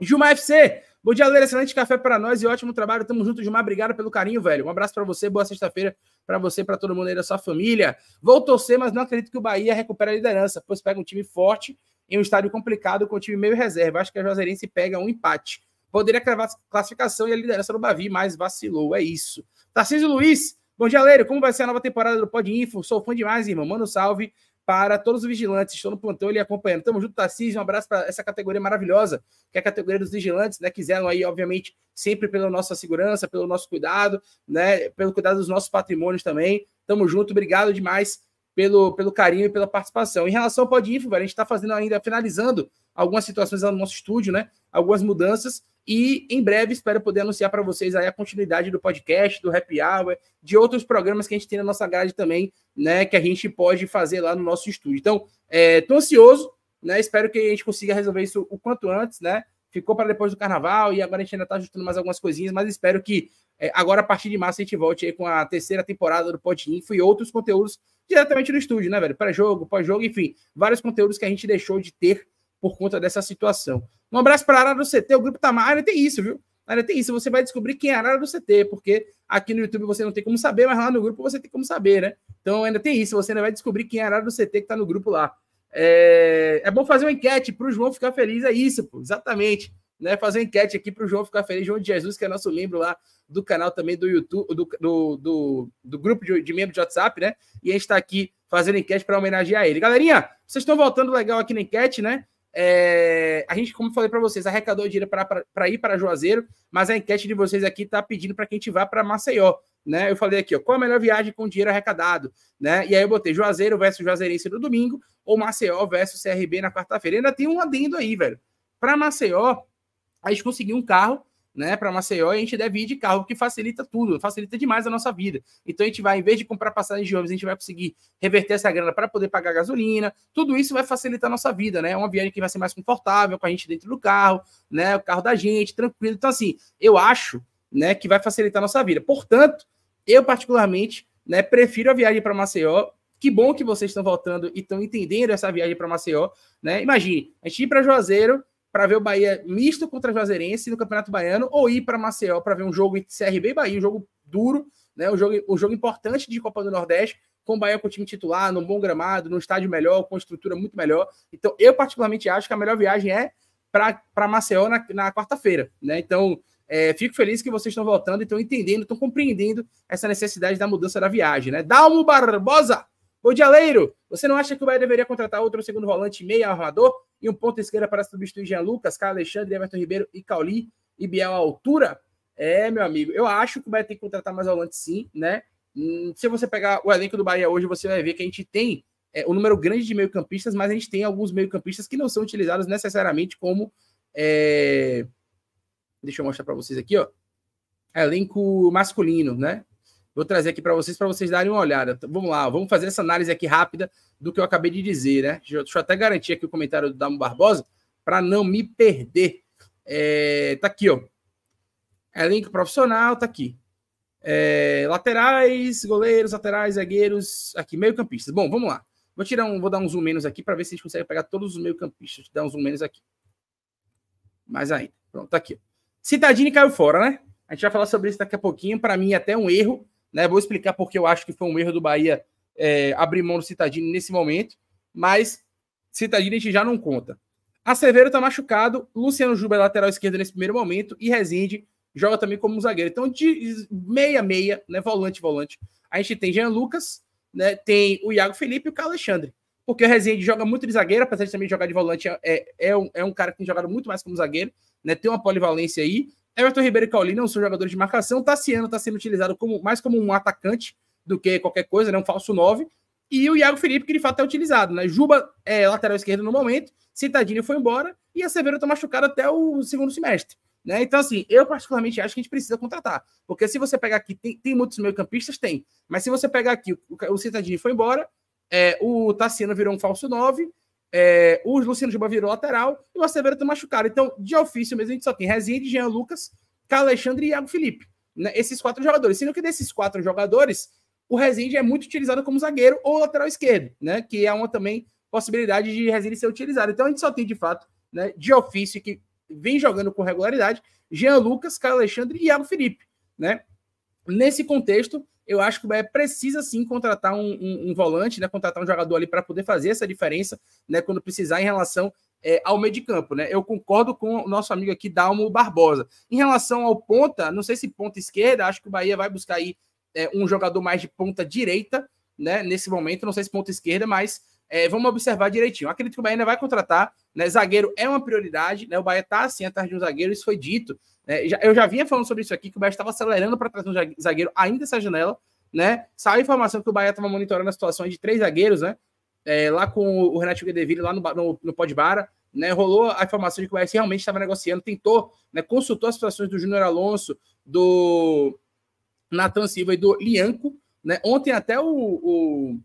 Gilmar FC, Bom dia, Leira. Excelente café para nós e ótimo trabalho. Tamo junto, uma Obrigado pelo carinho, velho. Um abraço para você. Boa sexta-feira para você, para todo mundo aí da sua família. Vou torcer, mas não acredito que o Bahia recupere a liderança, pois pega um time forte em um estádio complicado com um time meio reserva. Acho que a Juazeirense pega um empate. Poderia cravar a classificação e a liderança do Bavi, mas vacilou. É isso. Tarcísio Luiz. Bom dia, Leiro. Como vai ser a nova temporada do Pod Info? Sou fã demais, irmão. Manda um salve para todos os vigilantes, estou no plantão e acompanhando. Tamo junto, Tarcísio, um abraço para essa categoria maravilhosa, que é a categoria dos vigilantes, né, quiseram aí, obviamente, sempre pela nossa segurança, pelo nosso cuidado, né, pelo cuidado dos nossos patrimônios também. Tamo junto, obrigado demais pelo, pelo carinho e pela participação. Em relação ao Podinfo, a gente está fazendo ainda, finalizando algumas situações lá no nosso estúdio, né? Algumas mudanças. E em breve espero poder anunciar para vocês aí a continuidade do podcast, do Happy Hour, de outros programas que a gente tem na nossa grade também, né? Que a gente pode fazer lá no nosso estúdio. Então, estou é, ansioso, né? Espero que a gente consiga resolver isso o quanto antes, né? Ficou para depois do carnaval e agora a gente ainda está ajustando mais algumas coisinhas, mas espero que é, agora, a partir de março, a gente volte aí com a terceira temporada do Pod Info e outros conteúdos diretamente no estúdio, né, velho? Pré-jogo, pós-jogo, enfim, vários conteúdos que a gente deixou de ter por conta dessa situação. Um abraço para a Arara do CT, o Grupo Tamar. Tá ainda tem isso, viu? Ainda tem isso. Você vai descobrir quem é a do CT, porque aqui no YouTube você não tem como saber, mas lá no grupo você tem como saber, né? Então ainda tem isso. Você ainda vai descobrir quem é a do CT que está no grupo lá. É, é bom fazer uma enquete para o João ficar feliz. É isso, pô. Exatamente. Né, fazer enquete aqui para o João ficar feliz. João de Jesus, que é nosso membro lá do canal também do YouTube, do, do, do, do grupo de, de membros de WhatsApp, né? E a gente está aqui fazendo enquete para homenagear ele. Galerinha, vocês estão voltando legal aqui na enquete, né? É, a gente, como falei para vocês, arrecadou dinheiro para ir para Juazeiro, mas a enquete de vocês aqui está pedindo para que a gente vá para Maceió. Né? Eu falei aqui, ó, qual a melhor viagem com dinheiro arrecadado? Né? E aí eu botei Juazeiro versus Juazeirense no domingo ou Maceió versus CRB na quarta-feira. Ainda tem um adendo aí, velho. Para Maceió, a gente conseguiu um carro né, para Maceió, a gente deve ir de carro, que facilita tudo, facilita demais a nossa vida. Então a gente vai, em vez de comprar passagem de ônibus, a gente vai conseguir reverter essa grana para poder pagar gasolina. Tudo isso vai facilitar a nossa vida, né? É uma viagem que vai ser mais confortável com a gente dentro do carro, né? O carro da gente, tranquilo. Então assim, eu acho, né, que vai facilitar a nossa vida. Portanto, eu particularmente, né, prefiro a viagem para Maceió que bom que vocês estão voltando e estão entendendo essa viagem para Maceió, né? Imagine, a gente ir para Juazeiro, para ver o Bahia misto contra a Juazeirense no Campeonato Baiano ou ir para Maceió para ver um jogo entre CRB e Bahia, um jogo duro, né? Um jogo, um jogo importante de Copa do Nordeste, com o Bahia com o time titular, num bom gramado, num estádio melhor, com estrutura muito melhor. Então, eu particularmente acho que a melhor viagem é para Maceió na, na quarta-feira, né? Então, é, fico feliz que vocês estão voltando e estão entendendo, estão compreendendo essa necessidade da mudança da viagem, né? Dalmo Barbosa, o Dialeiro, você não acha que o Bahia deveria contratar outro segundo volante meia armador? e um ponto esquerda para substituir Jean Lucas, Carlos Alexandre, Everton Ribeiro e Cauli e Biel à altura. É, meu amigo, eu acho que vai ter que contratar mais volante sim, né? Hum, se você pegar o elenco do Bahia hoje, você vai ver que a gente tem é, um número grande de meio-campistas, mas a gente tem alguns meio-campistas que não são utilizados necessariamente como. É... Deixa eu mostrar para vocês aqui, ó. Elenco masculino, né? Vou trazer aqui para vocês, para vocês darem uma olhada. Vamos lá, vamos fazer essa análise aqui rápida do que eu acabei de dizer, né? Deixa eu até garantir aqui o comentário do Damo Barbosa, para não me perder. É, tá aqui, ó. Elenco profissional, tá aqui. É, laterais, goleiros, laterais, zagueiros, aqui, meio-campistas. Bom, vamos lá. Vou tirar um, vou dar um zoom menos aqui para ver se a gente consegue pegar todos os meio-campistas. Dar um zoom menos aqui. Mais ainda. Pronto, tá aqui. Citadini caiu fora, né? A gente vai falar sobre isso daqui a pouquinho. Para mim, é até um erro né? Vou explicar porque eu acho que foi um erro do Bahia é, abrir mão do Citadini nesse momento, mas Citadini a gente já não conta. a Severo está machucado, Luciano Juba é lateral esquerdo nesse primeiro momento e Rezende joga também como zagueiro. Então, de meia-meia, né, volante, volante, a gente tem Jean Lucas, né, tem o Iago Felipe e o Carlos Alexandre. Porque o Rezende joga muito de zagueiro, apesar de também jogar de volante, é, é, um, é um cara que tem jogado muito mais como zagueiro, né, tem uma polivalência aí, Everton Ribeiro e Cauli não são jogadores de marcação. Tassiano está sendo utilizado como, mais como um atacante do que qualquer coisa, né? um falso 9. E o Iago Felipe, que de fato é utilizado. Né? Juba é lateral esquerdo no momento, Citadini foi embora e a Severo está machucada até o segundo semestre. Né? Então, assim, eu particularmente acho que a gente precisa contratar. Porque se você pegar aqui, tem, tem muitos meio-campistas? Tem. Mas se você pegar aqui, o, o Citadini foi embora, é, o Tassiano virou um falso 9 é, o Luciano Juba virou lateral e o Acevedo está machucado. Então, de ofício mesmo, a gente só tem Rezende, Jean Lucas, Alexandre e Iago Felipe. Né? Esses quatro jogadores. Sendo que desses quatro jogadores, o Rezende é muito utilizado como zagueiro ou lateral esquerdo, né? Que é uma também possibilidade de Rezende ser utilizado. Então, a gente só tem, de fato, né, de ofício, que vem jogando com regularidade, Jean Lucas, Caio Alexandre e Iago Felipe, né? Nesse contexto, eu acho que o Bahia precisa sim contratar um, um, um volante, né? Contratar um jogador ali para poder fazer essa diferença, né? Quando precisar em relação é, ao meio de campo, né? Eu concordo com o nosso amigo aqui, Dalmo Barbosa. Em relação ao ponta, não sei se ponta esquerda, acho que o Bahia vai buscar aí é, um jogador mais de ponta direita, né? Nesse momento, não sei se ponta esquerda, mas é, vamos observar direitinho. Acredito que o Bahia ainda vai contratar, né? Zagueiro é uma prioridade, né? O Bahia tá assim atrás de um zagueiro, isso foi dito. Né? Eu já vinha falando sobre isso aqui, que o Bahia estava acelerando para trazer um zagueiro ainda essa janela. Né? Saiu a informação que o Bahia estava monitorando a situação de três zagueiros, né? É, lá com o Renato Guedeville, lá no, no, no Podbara. Né, rolou a informação de que o Bahia realmente estava negociando, tentou, né, consultou as situações do Júnior Alonso, do Natan Silva e do Lianco. Né? Ontem até o, o,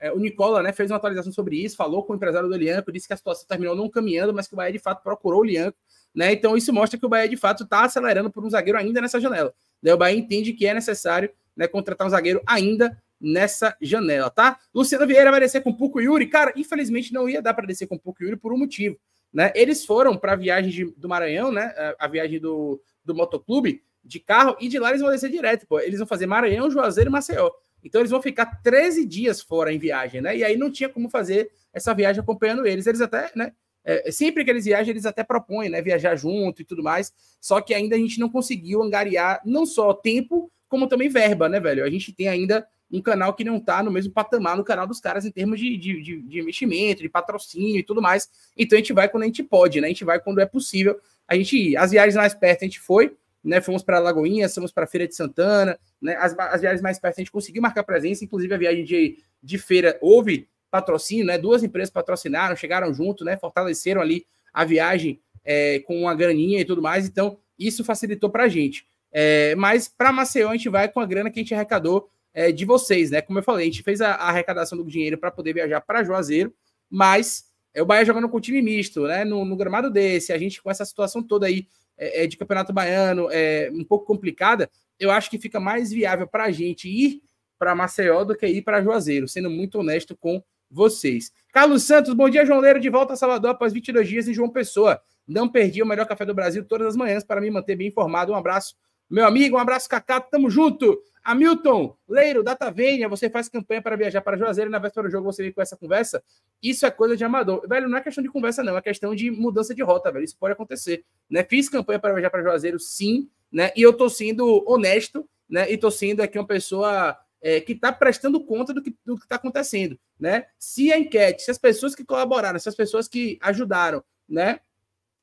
é, o Nicola né, fez uma atualização sobre isso, falou com o empresário do Lianco, disse que a situação terminou não caminhando, mas que o Bahia de fato procurou o Lianco né? Então isso mostra que o Bahia de fato está acelerando por um zagueiro ainda nessa janela. Né? O Bahia entende que é necessário né, contratar um zagueiro ainda nessa janela, tá? Luciano Vieira vai descer com Puco Yuri. Cara, infelizmente não ia dar para descer com Puco Yuri por um motivo. Né? Eles foram para a viagem de, do Maranhão, né? A, a viagem do, do motoclube de carro, e de lá eles vão descer direto, pô. Eles vão fazer Maranhão, Juazeiro e Maceió. Então eles vão ficar 13 dias fora em viagem, né? E aí não tinha como fazer essa viagem acompanhando eles. Eles até, né, é, sempre que eles viajam, eles até propõem, né? Viajar junto e tudo mais. Só que ainda a gente não conseguiu angariar não só tempo, como também verba, né, velho? A gente tem ainda um canal que não tá no mesmo patamar no canal dos caras em termos de, de, de, de investimento, de patrocínio e tudo mais. Então a gente vai quando a gente pode, né? A gente vai quando é possível. A gente, as viagens mais perto a gente foi, né? Fomos para Lagoinha, fomos para Feira de Santana, né? As, as viagens mais perto a gente conseguiu marcar presença, inclusive a viagem de, de feira houve patrocínio, né? Duas empresas patrocinaram, chegaram junto, né? Fortaleceram ali a viagem é, com uma graninha e tudo mais. Então, isso facilitou para a gente. É, mas para Maceió, a gente vai com a grana que a gente arrecadou é, de vocês, né? Como eu falei, a gente fez a, a arrecadação do dinheiro para poder viajar para Juazeiro, mas é o Bahia jogando com time misto, né? No, no gramado desse, a gente com essa situação toda aí é, é, de Campeonato Baiano, é um pouco complicada, eu acho que fica mais viável para a gente ir para Maceió do que ir para Juazeiro, sendo muito honesto com vocês. Carlos Santos, bom dia, João Leiro, de volta a Salvador após 22 dias em João Pessoa. Não perdi o melhor café do Brasil todas as manhãs para me manter bem informado. Um abraço, meu amigo, um abraço, Cacá, tamo junto. Hamilton, Leiro, Data venha, você faz campanha para viajar para Juazeiro e na véspera do jogo você vem com essa conversa? Isso é coisa de amador. Velho, não é questão de conversa, não, é questão de mudança de rota, velho. Isso pode acontecer. Né? Fiz campanha para viajar para Juazeiro, sim, né? E eu tô sendo honesto, né? E tô sendo aqui uma pessoa é, que está prestando conta do que está acontecendo, né? Se a enquete, se as pessoas que colaboraram, se as pessoas que ajudaram, né,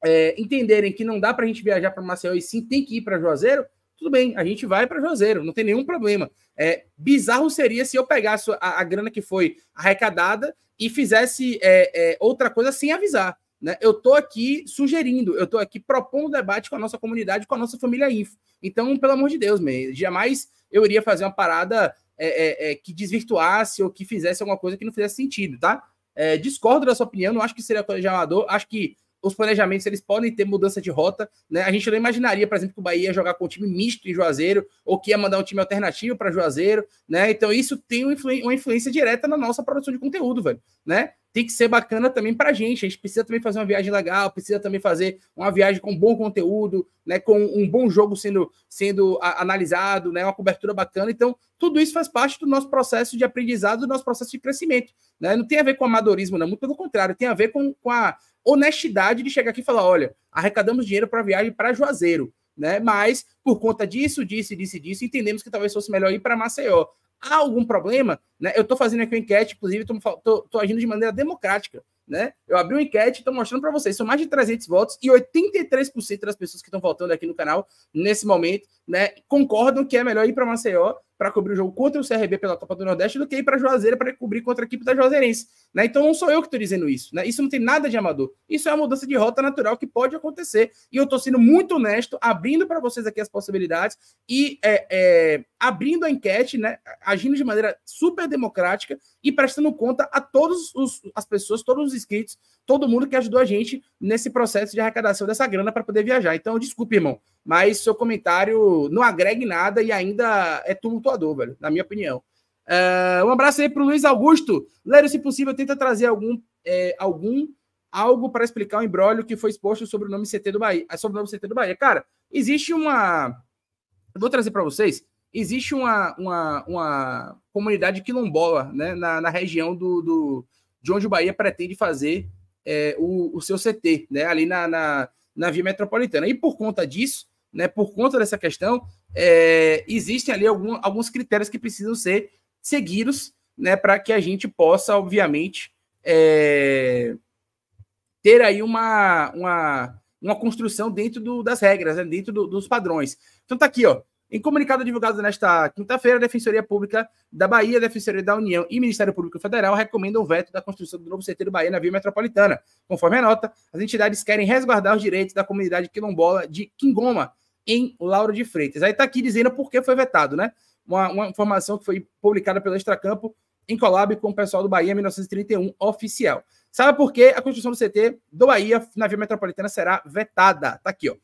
é, entenderem que não dá para a gente viajar para Maceió e sim tem que ir para Juazeiro, tudo bem, a gente vai para Juazeiro, não tem nenhum problema. É, bizarro seria se eu pegasse a, a grana que foi arrecadada e fizesse é, é outra coisa sem avisar. Né? Eu estou aqui sugerindo, eu estou aqui propondo debate com a nossa comunidade, com a nossa família Info. Então, pelo amor de Deus, meu, jamais eu iria fazer uma parada é, é, é, que desvirtuasse ou que fizesse alguma coisa que não fizesse sentido, tá? É, discordo da sua opinião, não acho que seria planejador, acho que os planejamentos eles podem ter mudança de rota, né? A gente não imaginaria, por exemplo, que o Bahia ia jogar com um time misto em Juazeiro ou que ia mandar um time alternativo para Juazeiro, né? Então isso tem uma, influência direta na nossa produção de conteúdo, velho, né? tem que ser bacana também para a gente. A gente precisa também fazer uma viagem legal, precisa também fazer uma viagem com bom conteúdo, né, com um bom jogo sendo, sendo analisado, né, uma cobertura bacana. Então, tudo isso faz parte do nosso processo de aprendizado, do nosso processo de crescimento. Né? Não tem a ver com amadorismo, não, muito pelo contrário, tem a ver com, com a honestidade de chegar aqui e falar: olha, arrecadamos dinheiro para viagem para Juazeiro. Né? Mas por conta disso, disso, disso, disso, entendemos que talvez fosse melhor ir para Maceió. Há algum problema? Né? Eu estou fazendo aqui uma enquete, inclusive, estou agindo de maneira democrática. Né? Eu abri uma enquete, estou mostrando para vocês, são mais de 300 votos e 83% das pessoas que estão votando aqui no canal nesse momento, né, concordam que é melhor ir para Maceió para cobrir o jogo contra o CRB pela Copa do Nordeste do que ir para Juazeiro para cobrir contra a equipe da Juazeirense. Né? Então não sou eu que estou dizendo isso. Né? Isso não tem nada de amador. Isso é uma mudança de rota natural que pode acontecer. E eu estou sendo muito honesto, abrindo para vocês aqui as possibilidades e é, é, abrindo a enquete, né? agindo de maneira super democrática e prestando conta a todas as pessoas, todos os inscritos, todo mundo que ajudou a gente nesse processo de arrecadação dessa grana para poder viajar. Então, desculpe, irmão mas seu comentário não agrega nada e ainda é tumultuador, velho, na minha opinião. Uh, um abraço aí para o Luiz Augusto. Lero, se possível, tenta trazer algum, é, algum algo para explicar o embrólio que foi exposto sobre o nome CT do Bahia, eh, sobre o nome CT do Bahia. Cara, existe uma vou trazer para vocês, existe uma, uma, uma comunidade quilombola, né, na, na região do, do de onde o Bahia pretende fazer é, o, o seu CT, né, ali na, na, na via metropolitana. E por conta disso, né, por conta dessa questão, é, existem ali algum, alguns critérios que precisam ser seguidos né, para que a gente possa, obviamente, é, ter aí uma, uma, uma construção dentro do, das regras, né, dentro do, dos padrões. Então tá aqui, ó. Em comunicado divulgado nesta quinta-feira, a Defensoria Pública da Bahia, Defensoria da União e Ministério Público Federal recomendam o veto da construção do novo CT Bahia na Via Metropolitana. Conforme a nota, as entidades querem resguardar os direitos da comunidade quilombola de Quingoma, em Lauro de Freitas. Aí está aqui dizendo por que foi vetado, né? Uma, uma informação que foi publicada pelo Extracampo em collab com o pessoal do Bahia 1931 oficial. Sabe por que a construção do CT do Bahia na Via Metropolitana será vetada? Está aqui, ó.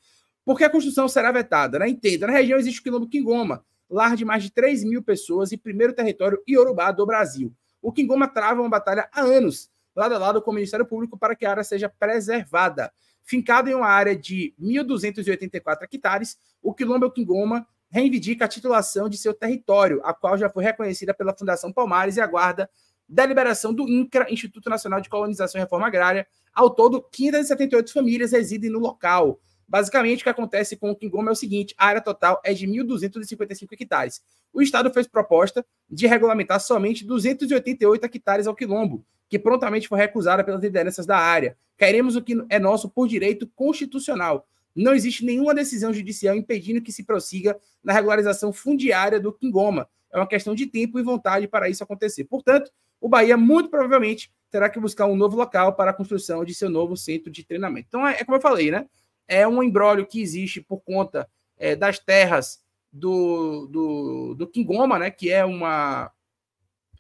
Porque a construção será vetada, né? Entenda, na região existe o quilombo Quingoma, lar de mais de 3 mil pessoas e primeiro território iorubá do Brasil. O Quingoma trava uma batalha há anos, lado a lado com o Ministério Público, para que a área seja preservada. Fincado em uma área de 1.284 hectares, o Quilombo Quingoma reivindica a titulação de seu território, a qual já foi reconhecida pela Fundação Palmares e aguarda deliberação do INCRA, Instituto Nacional de Colonização e Reforma Agrária. Ao todo, 578 famílias residem no local. Basicamente, o que acontece com o Quingoma é o seguinte: a área total é de 1.255 hectares. O Estado fez proposta de regulamentar somente 288 hectares ao quilombo, que prontamente foi recusada pelas lideranças da área. Queremos o que é nosso por direito constitucional. Não existe nenhuma decisão judicial impedindo que se prossiga na regularização fundiária do Quingoma. É uma questão de tempo e vontade para isso acontecer. Portanto, o Bahia muito provavelmente terá que buscar um novo local para a construção de seu novo centro de treinamento. Então, é, é como eu falei, né? é um embrólio que existe por conta é, das terras do, do, do Kingoma, né, que é, uma,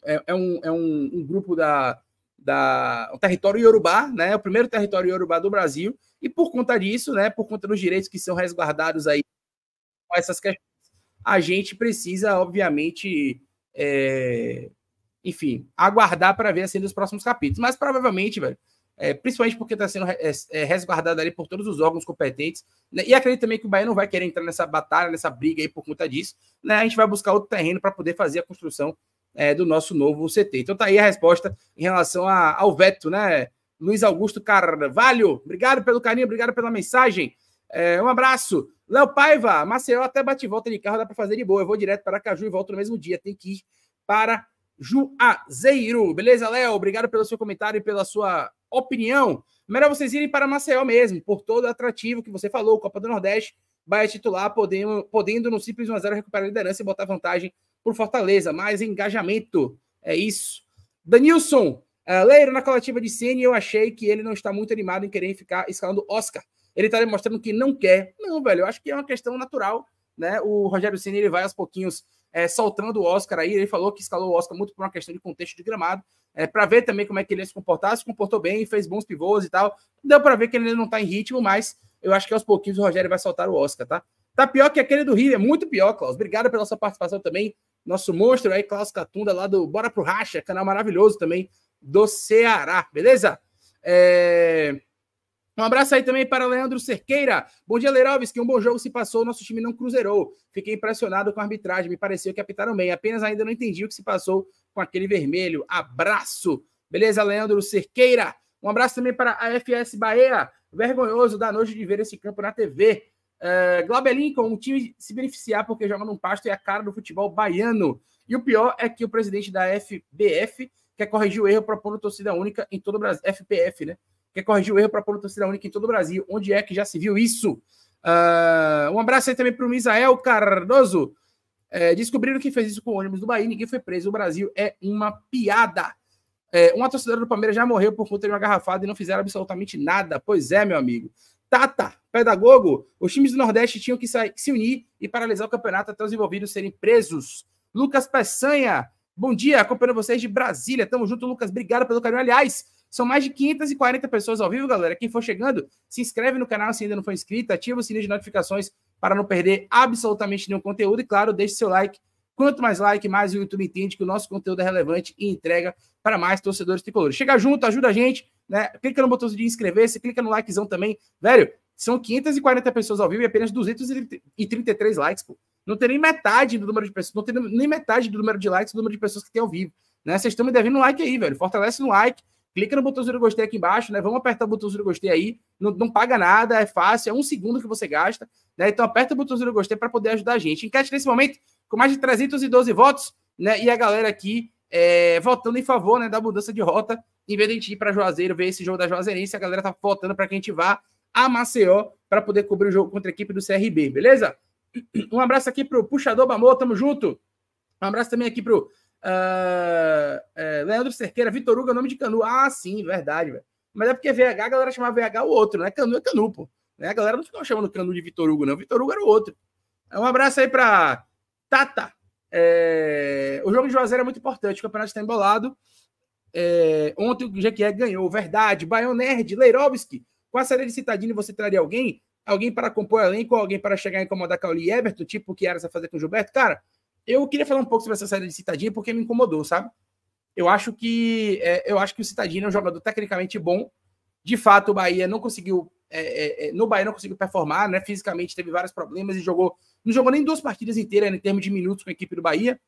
é, é um, é um, um, grupo da, da território iorubá, né, é o primeiro território iorubá do Brasil, e por conta disso, né, por conta dos direitos que são resguardados aí com essas questões, a gente precisa, obviamente, é, enfim, aguardar para ver assim nos próximos capítulos. Mas provavelmente, velho, é, principalmente porque está sendo é, é, resguardado ali por todos os órgãos competentes. Né? E acredito também que o Bahia não vai querer entrar nessa batalha, nessa briga aí por conta disso. Né? A gente vai buscar outro terreno para poder fazer a construção é, do nosso novo CT. Então tá aí a resposta em relação a, ao veto, né? Luiz Augusto Carvalho, obrigado pelo carinho, obrigado pela mensagem. É, um abraço. Léo Paiva, Maceió até bate volta de carro, dá para fazer de boa. Eu vou direto para Caju e volto no mesmo dia. Tem que ir para Juazeiro. Beleza, Léo? Obrigado pelo seu comentário e pela sua opinião, melhor vocês irem para Maceió mesmo, por todo o atrativo que você falou, Copa do Nordeste, Bahia titular, podendo, podendo no simples 1x0 recuperar a liderança e botar vantagem por Fortaleza. Mais engajamento. É isso. Danilson, uh, Leiro, na coletiva de Cine, eu achei que ele não está muito animado em querer ficar escalando Oscar. Ele está demonstrando que não quer. Não, velho, eu acho que é uma questão natural, né? O Rogério Cine ele vai aos pouquinhos é, soltando o Oscar aí. Ele falou que escalou o Oscar muito por uma questão de contexto de gramado, é, para ver também como é que ele ia se comportar. Se comportou bem, fez bons pivôs e tal. Deu para ver que ele não está em ritmo, mas eu acho que aos pouquinhos o Rogério vai soltar o Oscar, tá? Tá pior que aquele do Rio é muito pior, Klaus. Obrigado pela sua participação também. Nosso monstro aí, Klaus Catunda, lá do Bora Pro Racha, canal maravilhoso também do Ceará, beleza? É... Um abraço aí também para Leandro Cerqueira. Bom dia, Leiroves, que um bom jogo se passou, nosso time não cruzeirou. Fiquei impressionado com a arbitragem, me pareceu que apitaram bem. Apenas ainda não entendi o que se passou com aquele vermelho. Abraço. Beleza, Leandro Cerqueira. Um abraço também para a FS Bahia. Vergonhoso da noite de ver esse campo na TV. Uh, é, Glauber Lincoln, um time se beneficiar porque joga num pasto é a cara do futebol baiano. E o pior é que o presidente da FBF quer corrigir o erro propondo torcida única em todo o Brasil. FPF, né? quer corrigir o erro para pôr o torcida única em todo o Brasil. Onde é que já se viu isso? Uh, um abraço aí também para o Misael Cardoso. É, descobriram que fez isso com o ônibus do Bahia, ninguém foi preso. O Brasil é uma piada. É, uma torcedora do Palmeiras já morreu por conta de uma garrafada e não fizeram absolutamente nada. Pois é, meu amigo. Tata, pedagogo, os times do Nordeste tinham que sair, se unir e paralisar o campeonato até os envolvidos serem presos. Lucas Peçanha, bom dia, acompanhando vocês de Brasília. Tamo junto, Lucas. Obrigado pelo carinho. Aliás, são mais de 540 pessoas ao vivo, galera. Quem for chegando, se inscreve no canal se ainda não for inscrito, ativa o sininho de notificações para não perder absolutamente nenhum conteúdo. E claro, deixe seu like. Quanto mais like, mais o YouTube entende que o nosso conteúdo é relevante e entrega para mais torcedores tricolores. Chega junto, ajuda a gente, né? Clica no botão de inscrever-se, clica no likezão também. Velho, são 540 pessoas ao vivo e apenas 233 likes, pô. Não tem nem metade do número de pessoas, não tem nem metade do número de likes do número de pessoas que tem ao vivo. Né? Vocês estão me devendo um like aí, velho. Fortalece no like, clica no botãozinho do gostei aqui embaixo, né? Vamos apertar o botãozinho do gostei aí. Não, não paga nada, é fácil, é um segundo que você gasta, né? Então aperta o botãozinho do gostei para poder ajudar a gente. Enquete nesse momento com mais de 312 votos, né? E a galera aqui é, votando em favor, né, da mudança de rota. Em vez de a gente ir para Juazeiro ver esse jogo da Juazeirense, a galera tá votando para que a gente vá a Maceió para poder cobrir o jogo contra a equipe do CRB, beleza? Um abraço aqui pro Puxador Bamô, tamo junto. Um abraço também aqui pro Uh, é, Leandro Cerqueira, Vitor Hugo é o nome de Canu. Ah, sim, verdade, velho. Mas é porque VH, a galera chamava VH o outro, né? Canu é Canu, pô. Né? A galera não ficava chamando Canu de Vitor Hugo, não. Vitor Hugo era o outro. Então, um abraço aí pra Tata. É... O jogo de Juazeiro é muito importante, o campeonato está embolado. É... Ontem o GQE ganhou, verdade. Baião Nerd, Leirovski. Com a série de Citadini, você traria alguém? Alguém para compor elenco, alguém para chegar a incomodar Cauli e Everton, tipo o que era essa fazer com o Gilberto? Cara, eu queria falar um pouco sobre essa saída de Citadinho porque me incomodou, sabe? Eu acho que é, eu acho que o Citadinho é um jogador tecnicamente bom. De fato, o Bahia não conseguiu é, é, é, no Bahia não conseguiu performar, né? Fisicamente teve vários problemas e jogou não jogou nem duas partidas inteiras né, em termos de minutos com a equipe do Bahia.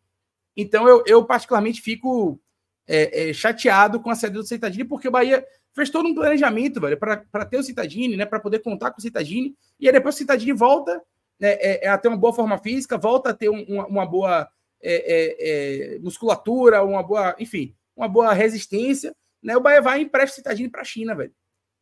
Então eu, eu particularmente fico é, é, chateado com a saída do Citadinho porque o Bahia fez todo um planejamento, velho, para ter o Citadinho, né? Para poder contar com o Citadinho e aí depois o Citadinho volta né, é, é, até uma boa forma física, volta a ter um, uma, uma, boa é, é, é musculatura, uma boa, enfim, uma boa resistência, né? O Bahia vai e empresta o Citadini para a China, velho.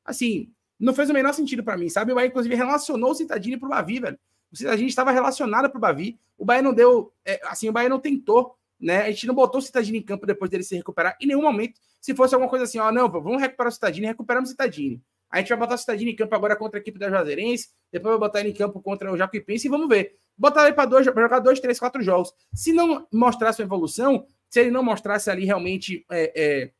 Assim, não fez o menor sentido para mim, sabe? O Bahia, inclusive, relacionou o Citadini para o Bavi, velho. O Citadini estava relacionado para o Bavi. O Bahia não deu, é, assim, o Bahia não tentou, né? A gente não botou o Citadini em campo depois dele se recuperar em nenhum momento. Se fosse alguma coisa assim, ó, não, vamos recuperar o Citadini, recuperamos o Citadini. A gente vai botar o Cidadinho em campo agora contra a equipe da Juazeirense, depois vai botar ele em campo contra o Jacuipense e vamos ver. Botar ele para jogar dois, três, quatro jogos. Se não mostrar sua evolução, se ele não mostrasse ali realmente é, é,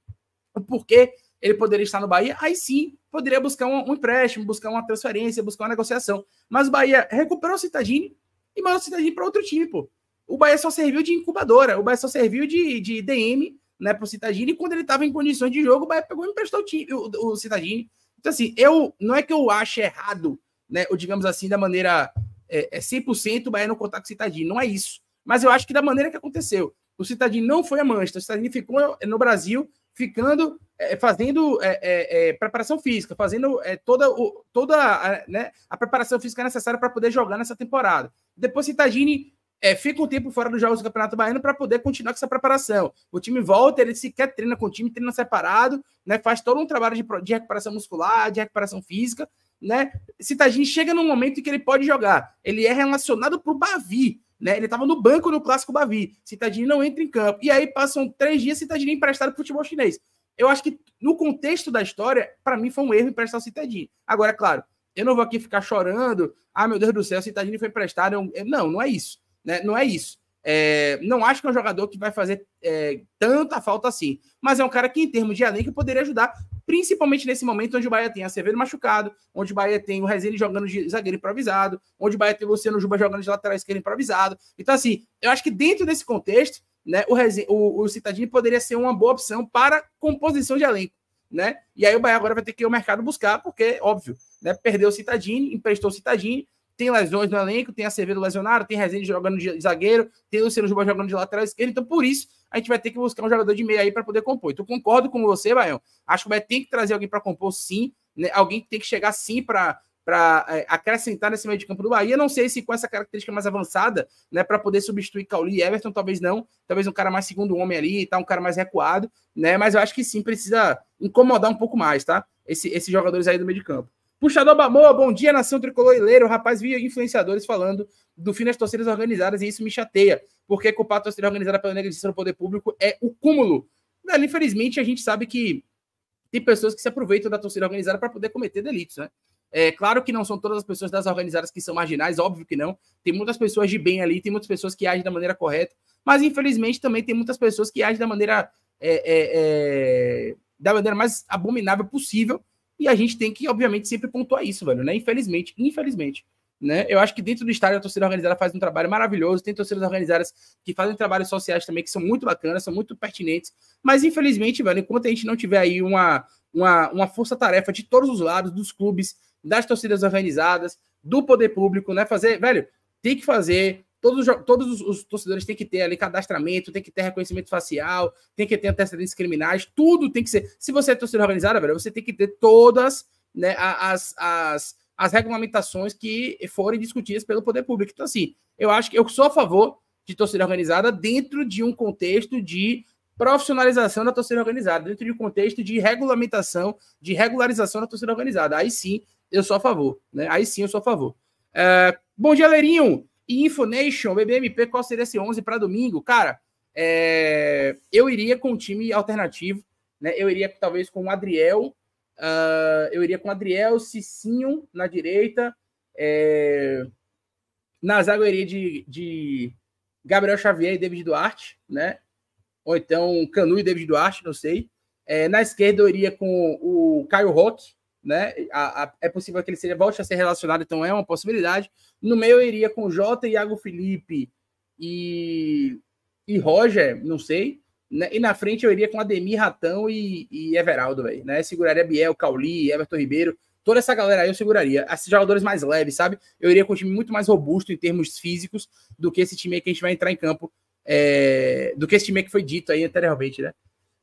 o porquê ele poderia estar no Bahia, aí sim poderia buscar um, um empréstimo, buscar uma transferência, buscar uma negociação. Mas o Bahia recuperou o Citadini e mandou o Citadini para outro time, pô. O Bahia só serviu de incubadora, o Bahia só serviu de, de DM né, para o Citadini. E quando ele estava em condições de jogo, o Bahia pegou e emprestou o, time, o, o Citadini então, assim, eu não é que eu ache errado, né? Ou digamos assim, da maneira é, é 100% não contar com o Citadinho. Não é isso. Mas eu acho que da maneira que aconteceu, o Citadinho não foi a Manchester, o Citadinho ficou é, no Brasil, ficando, é, fazendo é, é, é preparação física, fazendo toda, o, toda a, né, a preparação física necessária para poder jogar nessa temporada. Depois, Citadinho é, fica um tempo fora dos jogos do Campeonato Baiano para poder continuar com essa preparação. O time volta, ele sequer treina com o time, treina separado, né? Faz todo um trabalho de, de recuperação muscular, de recuperação física, né? Citadinho chega num momento em que ele pode jogar. Ele é relacionado para o Bavi, né? Ele estava no banco no clássico Bavi. Citadinho não entra em campo. E aí passam três dias Citadinho é emprestado para o futebol chinês. Eu acho que no contexto da história, para mim foi um erro emprestar o Citadinho. Agora, é claro, eu não vou aqui ficar chorando. Ah, meu Deus do céu, Citadinho foi emprestado. Eu... É é, não, não é isso. Né? Não é isso. É, não acho que é um jogador que vai fazer é, tanta falta assim, mas é um cara que, em termos de elenco, poderia ajudar, principalmente nesse momento onde o Bahia tem a Severo machucado, onde o Bahia tem o Rezende jogando de zagueiro improvisado, onde o Bahia tem o Luciano Juba jogando de lateral esquerdo improvisado. Então, assim, eu acho que dentro desse contexto, né, o, o, o Citadini poderia ser uma boa opção para composição de elenco. Né? E aí o Bahia agora vai ter que ir ao mercado buscar, porque, óbvio, né, perdeu o Citadini, emprestou o Citadini, tem lesões no elenco, tem a Cerveja lesionado, tem Rezende jogando de zagueiro, tem Luciano Juba jogando de lateral esquerdo, então por isso a gente vai ter que buscar um jogador de meia aí para poder compor. Então concordo com você, Baião. Acho que o Bahia tem que trazer alguém para compor sim, né? alguém que tem que chegar sim para para é, acrescentar nesse meio de campo do Bahia. Não sei se com essa característica mais avançada, né, para poder substituir Cauli e Everton, talvez não. Talvez um cara mais segundo homem ali, tá um cara mais recuado, né? Mas eu acho que sim precisa incomodar um pouco mais, tá? Esse, esses jogadores aí do meio de campo. Puxador Bamoa, bom dia, nação tricolor ileiro. Rapaz, vi influenciadores falando do fim das torcidas organizadas e isso me chateia, porque culpar a torcida organizada pela negligência no poder público é o cúmulo. infelizmente, a gente sabe que tem pessoas que se aproveitam da torcida organizada para poder cometer delitos, né? É claro que não são todas as pessoas das organizadas que são marginais, óbvio que não. Tem muitas pessoas de bem ali, tem muitas pessoas que agem da maneira correta, mas infelizmente também tem muitas pessoas que agem da maneira é, é, é, da maneira mais abominável possível e a gente tem que, obviamente, sempre pontuar isso, velho, né? Infelizmente, infelizmente. Né? Eu acho que dentro do estádio a torcida organizada faz um trabalho maravilhoso, tem torcidas organizadas que fazem trabalhos sociais também que são muito bacanas, são muito pertinentes, mas infelizmente, velho, enquanto a gente não tiver aí uma, uma, uma força-tarefa de todos os lados, dos clubes, das torcidas organizadas, do poder público, né? Fazer, velho, tem que fazer Todos, os, todos os, os, torcedores têm que ter ali cadastramento, tem que ter reconhecimento facial, tem que ter antecedentes criminais, tudo tem que ser. Se você é torcida organizada, velho, você tem que ter todas né, as, as, as regulamentações que forem discutidas pelo poder público. Então, assim, eu acho que eu sou a favor de torcida organizada dentro de um contexto de profissionalização da torcida organizada, dentro de um contexto de regulamentação, de regularização da torcida organizada. Aí sim, eu sou a favor. Né? Aí sim, eu sou a favor. É... Bom dia, Leirinho! E Infonation, BBMP, qual seria esse 11 para domingo? Cara, é... eu iria com um time alternativo, né? Eu iria talvez com o Adriel, uh... eu iria com o Adriel, Cicinho na direita, é... na zaga eu iria de, de Gabriel Xavier e David Duarte, né? Ou então Canu e David Duarte, não sei. É... na esquerda eu iria com o Caio Roque, né? A, a, é possível que ele seja, volte a ser relacionado, então é uma possibilidade. No meio eu iria com Jota, Iago Felipe e, e Roger, não sei. Né? E na frente eu iria com Ademir, Ratão e, e Everaldo, velho, né? Seguraria Biel, Cauli, Everton Ribeiro, toda essa galera aí eu seguraria. Esses jogadores mais leves, sabe? Eu iria com um time muito mais robusto em termos físicos do que esse time aí que a gente vai entrar em campo, é... do que esse time que foi dito aí anteriormente, né?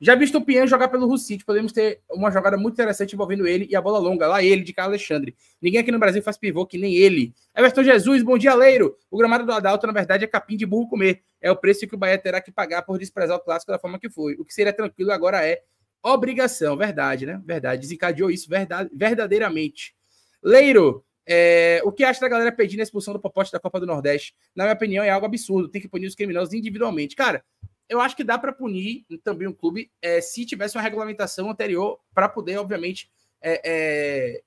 Já visto o Pian jogar pelo Russi? Tipo, podemos ter uma jogada muito interessante envolvendo ele e a bola longa. Lá ele, de Carlos Alexandre. Ninguém aqui no Brasil faz pivô que nem ele. Everton Jesus, bom dia, Leiro. O gramado do Adalto, na verdade, é capim de burro comer. É o preço que o Bahia terá que pagar por desprezar o clássico da forma que foi. O que seria tranquilo agora é obrigação. Verdade, né? Verdade. Desencadeou isso verdade, verdadeiramente. Leiro, é, o que acha da galera pedindo a expulsão do Popote da Copa do Nordeste? Na minha opinião, é algo absurdo. Tem que punir os criminosos individualmente. Cara, eu acho que dá para punir também o clube é, se tivesse uma regulamentação anterior para poder, obviamente, é, é,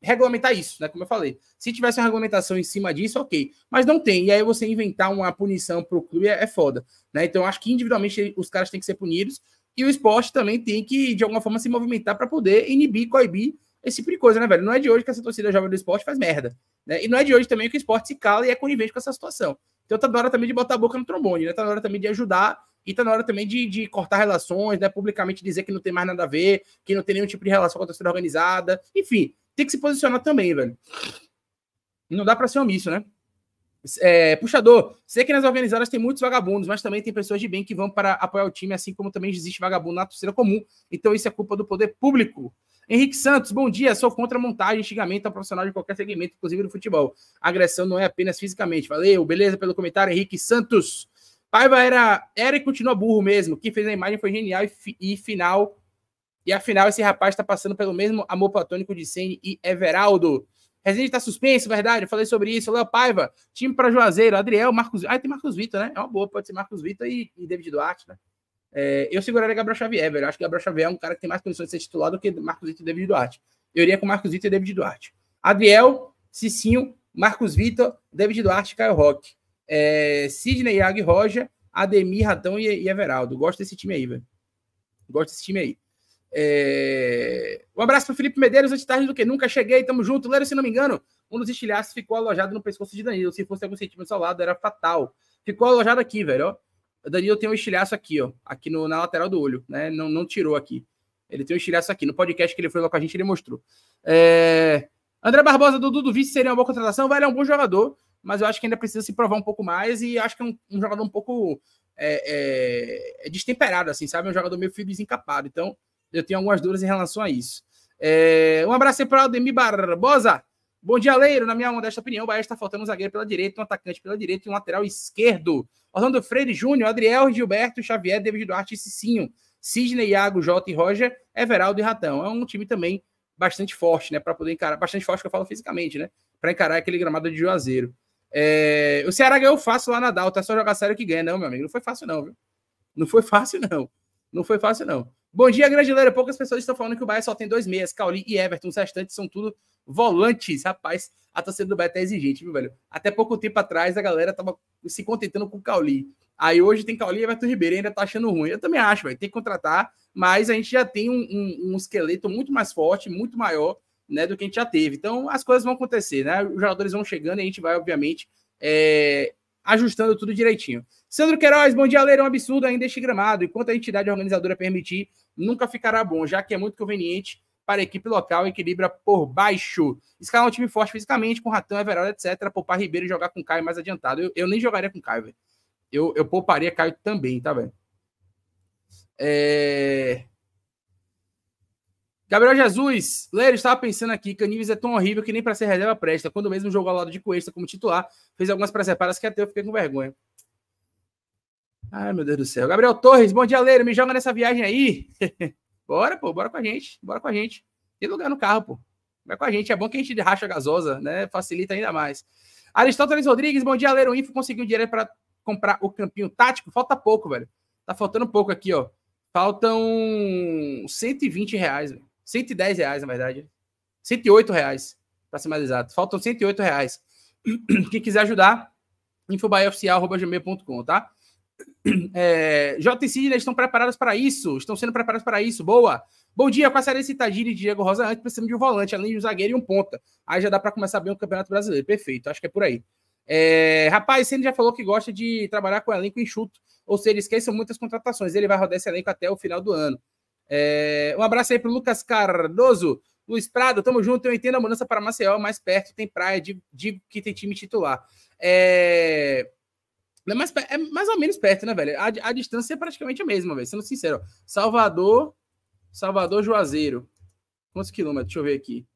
regulamentar isso, né? Como eu falei. Se tivesse uma regulamentação em cima disso, ok. Mas não tem. E aí você inventar uma punição para o clube é, é, foda. Né? Então, acho que individualmente os caras têm que ser punidos. E o esporte também tem que, de alguma forma, se movimentar para poder inibir, coibir esse tipo de coisa, né, velho? Não é de hoje que essa torcida jovem do esporte faz merda. Né? E não é de hoje também que o esporte se cala e é conivente com essa situação. Então tá na hora também de botar a boca no trombone, né? Tá na hora também de ajudar e tá na hora também de, de, cortar relações, né? Publicamente dizer que não tem mais nada a ver, que não tem nenhum tipo de relação com a torcida organizada. Enfim, tem que se posicionar também, velho. Não dá para ser omisso, né? É, puxador, sei que nas organizadas tem muitos vagabundos, mas também tem pessoas de bem que vão para apoiar o time, assim como também existe vagabundo na torcida comum. Então isso é culpa do poder público. Henrique Santos, bom dia. Sou contra a montagem, xingamento a profissional de qualquer segmento, inclusive do futebol. A agressão não é apenas fisicamente. Valeu, beleza pelo comentário, Henrique Santos. Paiva era, era e continua burro mesmo. Quem fez a imagem foi genial e, fi, e final. E afinal, esse rapaz está passando pelo mesmo amor platônico de Senni e Everaldo. Resende está suspenso, verdade? Eu falei sobre isso. Léo Paiva, time para Juazeiro. Adriel, Marcos. Ah, tem Marcos Vitor, né? É uma boa, pode ser Marcos Vitor e, e David Duarte, né? É, eu seguraria Gabriel Xavier, velho. Eu acho que Gabriel Xavier é um cara que tem mais condições de ser titular do que Marcos Vitor e David Duarte. Eu iria com Marcos Vitor e David Duarte. Adriel, Cicinho, Marcos Vitor, David Duarte e Caio Roque é, Sidney, Iago e Roger, Ademir, Ratão e, e Everaldo. Gosto desse time aí, velho. Gosto desse time aí. É... Um abraço pro Felipe Medeiros, antes tarde do que nunca. Cheguei, tamo junto. Lero, se não me engano, um dos estilhaços ficou alojado no pescoço de Danilo. Se fosse algum centímetro ao lado, era fatal. Ficou alojado aqui, velho, ó. O Danilo tem um estilhaço aqui, ó. Aqui no, na lateral do olho, né? Não, não tirou aqui. Ele tem um estilhaço aqui. No podcast que ele foi lá com a gente, ele mostrou. É... André Barbosa, Dudu do Vice seria uma boa contratação. Vale, é um bom jogador mas eu acho que ainda precisa se provar um pouco mais e acho que é um, um jogador um pouco é, é, é destemperado, assim, sabe? É um jogador meio fio desencapado. Então, eu tenho algumas dúvidas em relação a isso. É, um abraço aí para o Ademir Barbosa. Bom dia, Leiro. Na minha modesta opinião, o Bahia está faltando um zagueiro pela direita, um atacante pela direita e um lateral esquerdo. Orlando Freire Júnior, Adriel, Gilberto, Xavier, David Duarte e Cicinho. Sidney, Iago, Jota e Roger, Everaldo e Ratão. É um time também bastante forte, né? Para poder encarar. Bastante forte que eu falo fisicamente, né? Para encarar aquele gramado de Juazeiro. É, o Ceará ganhou fácil lá na Dalta, tá é só jogar sério que ganha. Não, meu amigo, não foi fácil não, viu? Não foi fácil não. Não foi fácil não. Bom dia, grande galera. Poucas pessoas estão falando que o Bahia só tem dois meias, Cauli e Everton. Os restantes são tudo volantes. Rapaz, a torcida do Bahia tá exigente, viu, velho? Até pouco tempo atrás, a galera tava se contentando com o Cauli. Aí hoje tem Cauli e Everton Ribeiro, ainda tá achando ruim. Eu também acho, velho. Tem que contratar, mas a gente já tem um, um, um esqueleto muito mais forte, muito maior né, do que a gente já teve. Então, as coisas vão acontecer, né? Os jogadores vão chegando e a gente vai, obviamente, é, ajustando tudo direitinho. Sandro Queiroz, bom dia, Leira. É um absurdo ainda este gramado. Enquanto a entidade organizadora permitir, nunca ficará bom, já que é muito conveniente para a equipe local, equilibra por baixo. Escalar um time forte fisicamente, com Ratão, Everaldo, etc. Poupar Ribeiro e jogar com Caio mais adiantado. Eu, eu nem jogaria com Caio, velho. Eu, eu pouparia Caio também, tá, velho? É... Gabriel Jesus, Leiro, estava pensando aqui, Canives é tão horrível que nem para ser reserva presta. Quando mesmo jogou ao lado de Cuesta como titular, fez algumas separas que até eu fiquei com vergonha. Ai, meu Deus do céu. Gabriel Torres, bom dia, Leiro, me joga nessa viagem aí. *laughs* bora, pô, bora com a gente, bora com a gente. Tem lugar no carro, pô. Vai com a gente, é bom que a gente racha a gasosa, né? Facilita ainda mais. Aristóteles Rodrigues, bom dia, Leiro o Info, conseguiu dinheiro para comprar o campinho tático? Falta pouco, velho. Tá faltando pouco aqui, ó. Faltam 120 reais, velho. 110 reais, na verdade. 108 reais, para ser mais exato. Faltam 108 reais. *clears throat* Quem quiser ajudar, infobaioficial.gmail.com, tá? *clears throat* É, JC, eles estão preparados para isso, estão sendo preparados para isso. Boa! Bom dia, com a série Citadini e Diego Rosa antes, precisamos de um volante, além de um zagueiro e um ponta. Aí já dá para começar bem o Campeonato Brasileiro. Perfeito, acho que é por aí. É, rapaz, ele já falou que gosta de trabalhar com elenco enxuto, ou seja, esqueçam muitas contratações. Ele vai rodar esse elenco até o final do ano. É, um abraço aí pro Lucas Cardoso. Luiz Prado, tamo junto. Eu entendo a mudança para Maceió, mais perto tem praia, digo, que tem time titular. É, é, mais, é mais ou menos perto, né, velho? A, a distância é praticamente a mesma, velho. Sendo sincero, Salvador, Salvador Juazeiro. Quantos quilômetros? Deixa eu ver aqui.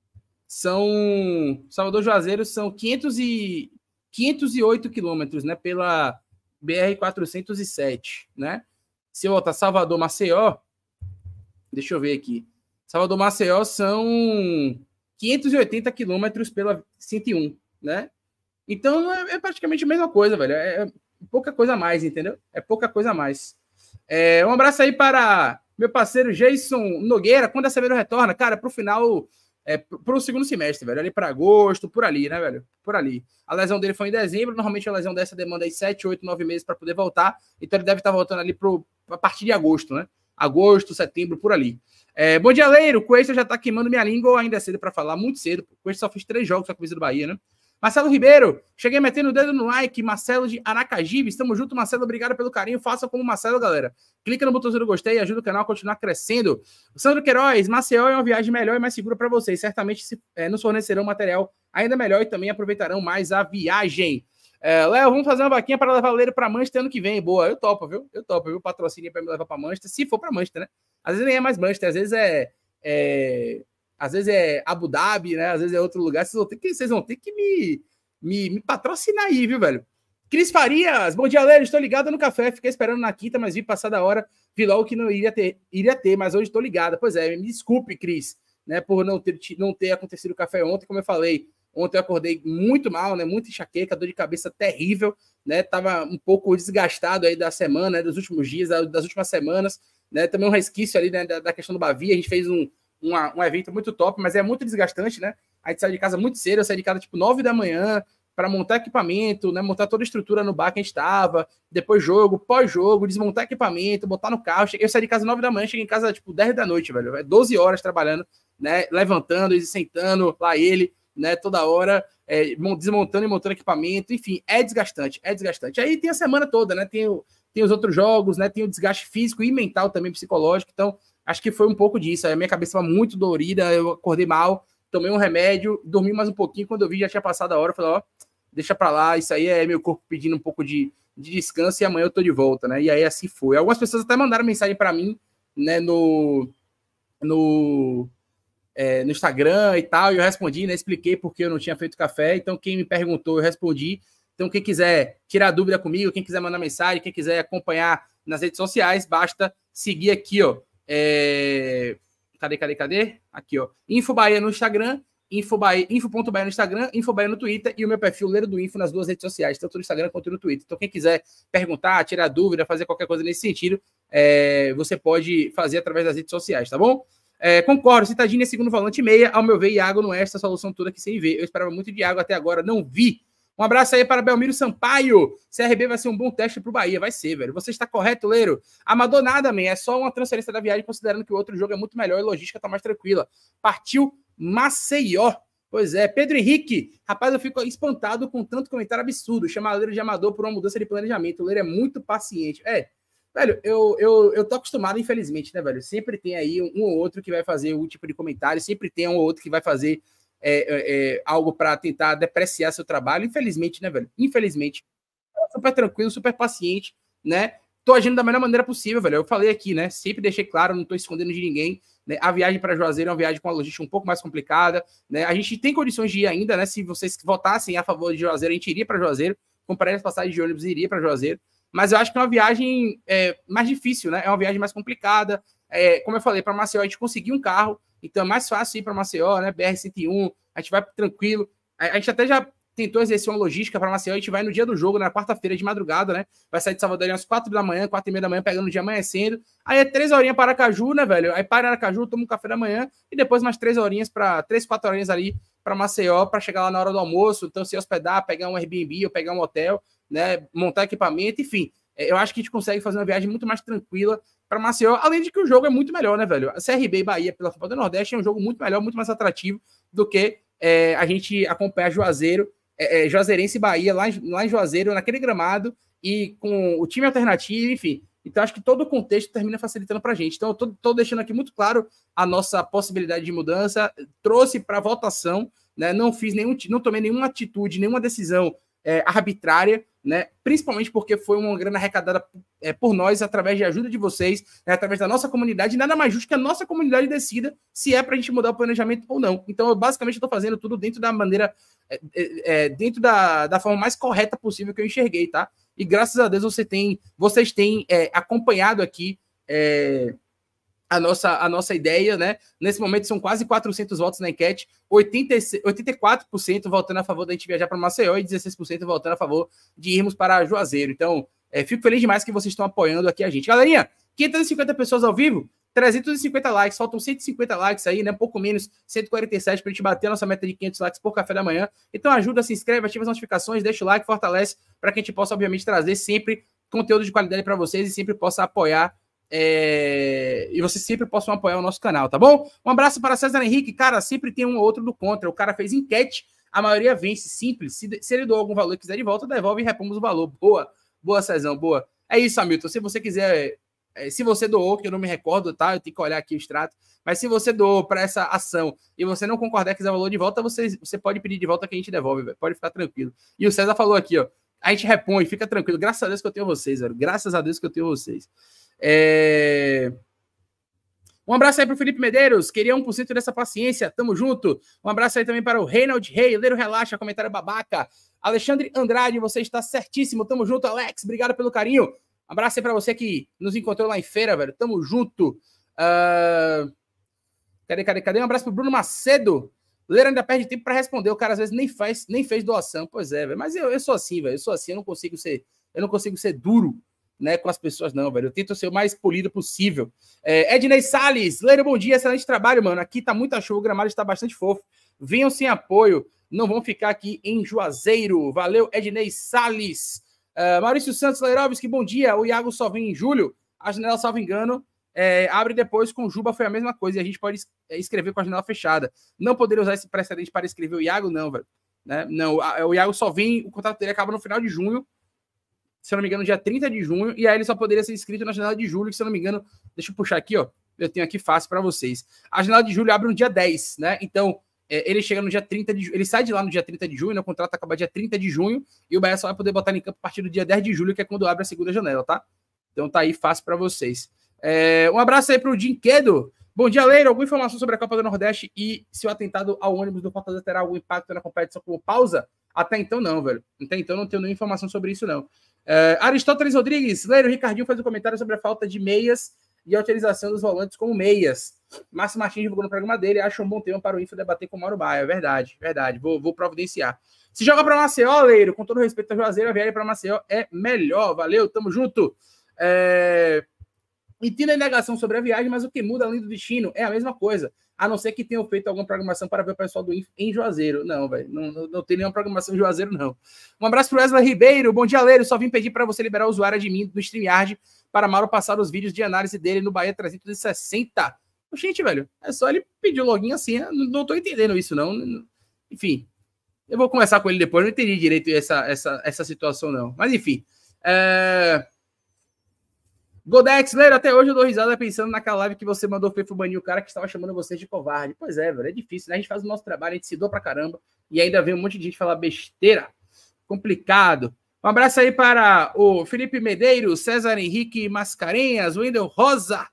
São. Salvador Juazeiro são 500 e, 508 quilômetros, né? Pela BR-407, né? Se eu voltar Salvador Maceió, Deixa eu ver aqui. Salvador Maceió são 580 quilômetros pela 101, né? Então é, é, praticamente a mesma coisa, velho. É, é, pouca coisa a mais, entendeu? É pouca coisa a mais. É, um abraço aí para meu parceiro Jason Nogueira. Quando a Severo retorna, cara, pro final, é, pro segundo semestre, velho. Ali para agosto, por ali, né, velho? Por ali. A lesão dele foi em dezembro. Normalmente a lesão dessa demanda aí 7, 8, 9 meses para poder voltar. Então ele deve estar tá voltando ali pro, a partir de agosto, né? agosto, setembro, por ali. É, bom dia, Leiro. Coelho já tá queimando minha língua ou ainda é cedo para falar? Muito cedo. Coelho só fez três jogos com a camisa do Bahia, né? Marcelo Ribeiro, cheguei metendo o dedo no like. Marcelo de Aracajibe, estamos junto, Marcelo. Obrigado pelo carinho. Faça como Marcelo, galera. Clica no botãozinho do gostei e ajuda o canal a continuar crescendo. Sandro Queiroz, Maceió é uma viagem melhor e mais segura para vocês. Certamente se, é, nos fornecerão material ainda melhor e também aproveitarão mais a viagem. É, Léo, vamos fazer uma vaquinha para levar o Leiro para Manchester ano que vem. Boa, eu topo, viu? Eu topo, viu? Patrocínio para me levar para Manchester, se for para Manchester, né? Às vezes nem é mais Manchester, às vezes é, é, às vezes é Abu Dhabi, né? Às vezes é outro lugar. Vocês vão ter que, vocês vão ter que me, me, me patrocinar aí, viu, velho? Cris Farias, bom dia, Leiro. Estou ligado no café, fiquei esperando na quinta, mas vi passar da hora. Vi logo que não iria ter, iria ter, mas hoje estou ligada. Pois é, me desculpe, Cris, né, por não ter, não ter acontecido o café ontem, como eu falei. Ontem eu acordei muito mal, né? Muito enxaqueca, dor de cabeça terrível, né? Tava um pouco desgastado aí da semana, né? dos últimos dias, das últimas semanas, né? Também um resquício ali né? da, da, questão do Bavi. A gente fez um, uma, um evento muito top, mas é muito desgastante, né? A gente saiu de casa muito cedo, eu saí de casa tipo 9 da manhã, para montar equipamento, né, montar toda a estrutura no bar que a gente estava, depois jogo, pós-jogo, desmontar equipamento, botar no carro. Eu saí de casa 9 da manhã, cheguei em casa tipo 10 da noite, velho. 12 é horas trabalhando, né, levantando sentando, lá ele, né? Toda hora, é, desmontando e montando equipamento, enfim, é desgastante, é desgastante. Aí tem a semana toda, né? Tem, o, tem os outros jogos, né? Tem o desgaste físico e mental também, psicológico. Então, acho que foi um pouco disso. Aí a minha cabeça estava muito dolorida, eu acordei mal, tomei um remédio, dormi mais um pouquinho. Quando eu vi, já tinha passado a hora, eu falei, ó, deixa pra lá, isso aí é meu corpo pedindo um pouco de, de descanso e amanhã eu tô de volta, né? E aí assim foi. Algumas pessoas até mandaram mensagem para mim, né, no. No, é, no Instagram e tal, e eu respondi, né? Expliquei porque eu não tinha feito café. Então, quem me perguntou, eu respondi. Então, quem quiser tirar dúvida comigo, quem quiser mandar mensagem, quem quiser acompanhar nas redes sociais, basta seguir aqui, ó. É... Cadê, cadê, cadê? Aqui, ó. Bahia no Instagram, infobahia, Bahia no Instagram, infobahia no Twitter e o meu perfil Leiro do Info nas duas redes sociais, tanto no Instagram quanto no Twitter. Então, quem quiser perguntar, tirar dúvida, fazer qualquer coisa nesse sentido, é... você pode fazer através das redes sociais, tá bom? É, concordo, Citadinho é segundo volante meia. Ao meu ver, Iago não é essa solução toda que sem ver. Eu esperava muito de Iago até agora, não vi. Um abraço aí para Belmiro Sampaio. CRB vai ser um bom teste para o Bahia. Vai ser, velho. Você está correto, Leiro. Amador nada, man. É só uma transferência da viagem, considerando que o outro jogo é muito melhor e logística está mais tranquila. Partiu Maceió. Pois é, Pedro Henrique, rapaz, eu fico espantado com tanto comentário absurdo. Chamar Leiro de amador por uma mudança de planejamento. O Leiro é muito paciente. É, Velho, eu, eu, eu tô acostumado, infelizmente, né, velho? Sempre tem aí um ou outro que vai fazer o tipo de comentário, sempre tem um ou outro que vai fazer é, é, é algo para tentar depreciar seu trabalho. Infelizmente, né, velho? Infelizmente. Super tranquilo, super paciente, né? Tô agindo da melhor maneira possível, velho. Eu falei aqui, né? Sempre deixei claro, não tô escondendo de ninguém. Né? A viagem para Juazeiro é uma viagem com uma logística um pouco mais complicada, né? A gente tem condições de ir ainda, né? Se vocês votassem a favor de Juazeiro, a gente iria para Juazeiro. Compraria as passagens de ônibus e iria para Juazeiro. Mas eu acho que é uma viagem é, mais difícil, né? É uma viagem mais complicada. É, como eu falei, para Maceió a gente conseguiu um carro, então é mais fácil ir para Maceió, né? BR-101, a gente vai tranquilo. A, a, gente até já tentou exercer uma logística para Maceió, a gente vai no dia do jogo, na quarta-feira de madrugada, né? Vai sair de Salvador às quatro da manhã, quatro e meia da manhã, pegando o dia amanhecendo. Aí é três horinhas para Aracaju, né, velho? Aí para Aracaju, toma um café da manhã e depois mais três horinhas para três, quatro horinhas ali para Maceió para chegar lá na hora do almoço, então se hospedar, pegar um Airbnb ou pegar um hotel né, montar equipamento, enfim. É, eu acho que a gente consegue fazer uma viagem muito mais tranquila para Maceió, além de que o jogo é muito melhor, né, velho? A CRB e Bahia pela Copa do Nordeste é um jogo muito melhor, muito mais atrativo do que é, a gente acompanhar Juazeiro, é, é, Juazeirense e Bahia lá em, lá em Juazeiro, naquele gramado e com o time alternativo, enfim. Então, acho que todo o contexto termina facilitando para a gente. Então, eu estou deixando aqui muito claro a nossa possibilidade de mudança. Trouxe para votação, né? não fiz nenhum, não tomei nenhuma atitude, nenhuma decisão é, arbitrária, né? Principalmente porque foi uma grana arrecadada é, por nós através de ajuda de vocês, né? através da nossa comunidade. Nada mais justo que a nossa comunidade decida se é para a gente mudar o planejamento ou não. Então, eu basicamente estou fazendo tudo dentro da maneira, é, é, é, dentro da, da forma mais correta possível que eu enxerguei, tá? E graças a Deus você tem, vocês têm é, acompanhado aqui a nossa, a nossa ideia, né? Nesse momento são quase 400 votos na enquete, 80, 84% votando a favor da gente viajar para Maceió e 16% votando a favor de irmos para Juazeiro. Então, é, fico feliz demais que vocês estão apoiando aqui a gente. Galerinha, 550 pessoas ao vivo, 350 likes, faltam 150 likes aí, né? Pouco menos, 147 para a gente bater a nossa meta de 500 likes por café da manhã. Então ajuda, se inscreve, ativa as notificações, deixa o like, fortalece para que a gente possa, obviamente, trazer sempre conteúdo de qualidade para vocês e sempre possa apoiar é... E vocês sempre possam apoiar o nosso canal, tá bom? Um abraço para César Henrique. Cara, sempre tem um ou outro do contra. O cara fez enquete, a maioria vence, simples. Se, se ele doou algum valor e quiser de volta, devolve e repomos o valor. Boa, boa, Cezão, boa. É isso, Hamilton. Se você quiser é, se você doou, que eu não me recordo, tá? Eu tenho que olhar aqui o extrato. Mas se você doou para essa ação e você não concordar que quiser valor de volta, você, você pode pedir de volta que a gente devolve, Pode ficar tranquilo. E o César falou aqui, ó. A gente repõe, fica tranquilo. Graças a Deus que eu tenho vocês, velho. Graças a Deus que eu tenho vocês. É... Um abraço aí para o Felipe Medeiros, queria 1% dessa paciência, tamo junto. Um abraço aí também para o Reinald Rei, Leiro Relaxa, comentário babaca. Alexandre Andrade, você está certíssimo, tamo junto, Alex, obrigado pelo carinho. Um abraço aí para você que nos encontrou lá em feira, velho, tamo junto. Uh... Cadê, cadê, cadê? Um abraço para Bruno Macedo. Leiro ainda perde tempo para responder, o cara às vezes nem faz, nem fez doação, pois é, velho. Mas eu, eu sou assim, velho, eu sou assim, eu não consigo ser, eu não consigo ser duro né, com as pessoas, não, velho. Eu tento ser o mais polido possível. É, Ednei Salles, Leiro, bom dia, excelente trabalho, mano. Aqui tá muita show, o gramado está bastante fofo. Venham sem apoio, não vão ficar aqui em Juazeiro. Valeu, Ednei Salles. Uh, Maurício Santos Leirovski, bom dia. O Iago só vem em julho. A janela, salvo engano, é, abre depois com Juba, foi a mesma coisa. E a gente pode é, escrever com a janela fechada. Não poderia usar esse precedente para escrever o Iago, não, velho. Né? Não, o Iago só vem, o contrato dele acaba no final de junho se eu não me engano, dia 30 de junho, e aí ele só poderia ser inscrito na janela de julho, que se eu não me engano, deixa eu puxar aqui, ó, eu tenho aqui fácil para vocês. A janela de julho abre no dia 10, né? Então, é, ele chega no dia 30 de ele sai de lá no dia 30 de junho, né? o contrato acaba dia 30 de junho, e o Bahia só vai poder botar em campo a partir do dia 10 de julho, que é quando abre a segunda janela, tá? Então tá aí fácil para vocês. É, um abraço aí pro Jim Quedo. Bom dia, Leiro. Alguma informação sobre a Copa do Nordeste e se o atentado ao ônibus do Fortaleza terá algum impacto na competição como pausa? Até então, não, velho. Até então, não tenho nenhuma informação sobre isso, não. Uh, Aristóteles Rodrigues, Leiro Ricardinho faz um comentário sobre a falta de meias e a utilização dos volantes como meias. Márcio Martins divulgou no programa dele, acha um bom tema para o Info debater com o Mauro Baia. Verdade, verdade. Vou, vou providenciar. Se joga para Maceió, Leiro, com todo respeito à Juazeiro, a viagem para Maceió é melhor. Valeu, tamo junto. É entenda a negação sobre a viagem, mas o que muda além do destino é a mesma coisa. A não ser que tenham feito alguma programação para ver o pessoal do Inf em Juazeiro. Não, velho. Não, não, não, tem nenhuma programação em Juazeiro, não. Um abraço pro Wesley Ribeiro. Bom dia, Leiro. Só vim pedir para você liberar o usuário de mim do StreamYard para Mauro passar os vídeos de análise dele no Bahia 360. Gente, velho, é só ele pedir o login assim. Não, não tô entendendo isso, não. Enfim. Eu vou conversar com ele depois. Não entendi direito essa, essa, essa situação, não. Mas, enfim. É... Godex, Leiro, até hoje eu dou risada pensando naquela live que você mandou Fefo banir o cara que estava chamando vocês de covarde. Pois é, velho, é difícil, né? A gente faz o nosso trabalho, a gente se doa pra caramba e ainda vem um monte de gente falar besteira. Complicado. Um abraço aí para o Felipe Medeiros, César Henrique Mascarenhas, Wendel Rosa.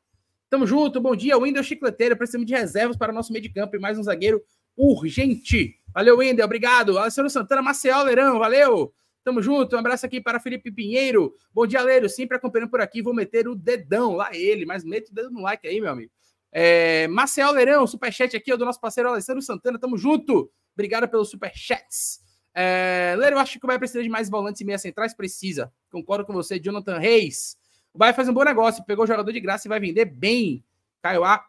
Tamo junto, bom dia, Wendel Chicleteiro. Precisamos de reservas para o nosso meio de campo e mais um zagueiro urgente. Valeu, Wendel, obrigado. Alessandro Santana, Maceió, Leirão, valeu. Tamo junto. Um abraço aqui para Felipe Pinheiro. Bom dia, Leiro. Sempre acompanhando por aqui. Vou meter o dedão lá ele, mas mete o dedo no like aí, meu amigo. É, Marcel Leirão, superchat aqui é do nosso parceiro Alessandro Santana. Tamo junto. Obrigado pelos superchats. É, Leiro, acho que o Bahia precisa de mais volantes e meia centrais. Precisa. Concordo com você, Jonathan Reis. O Bahia faz um bom negócio. Pegou o jogador de graça e vai vender bem. Kaiowá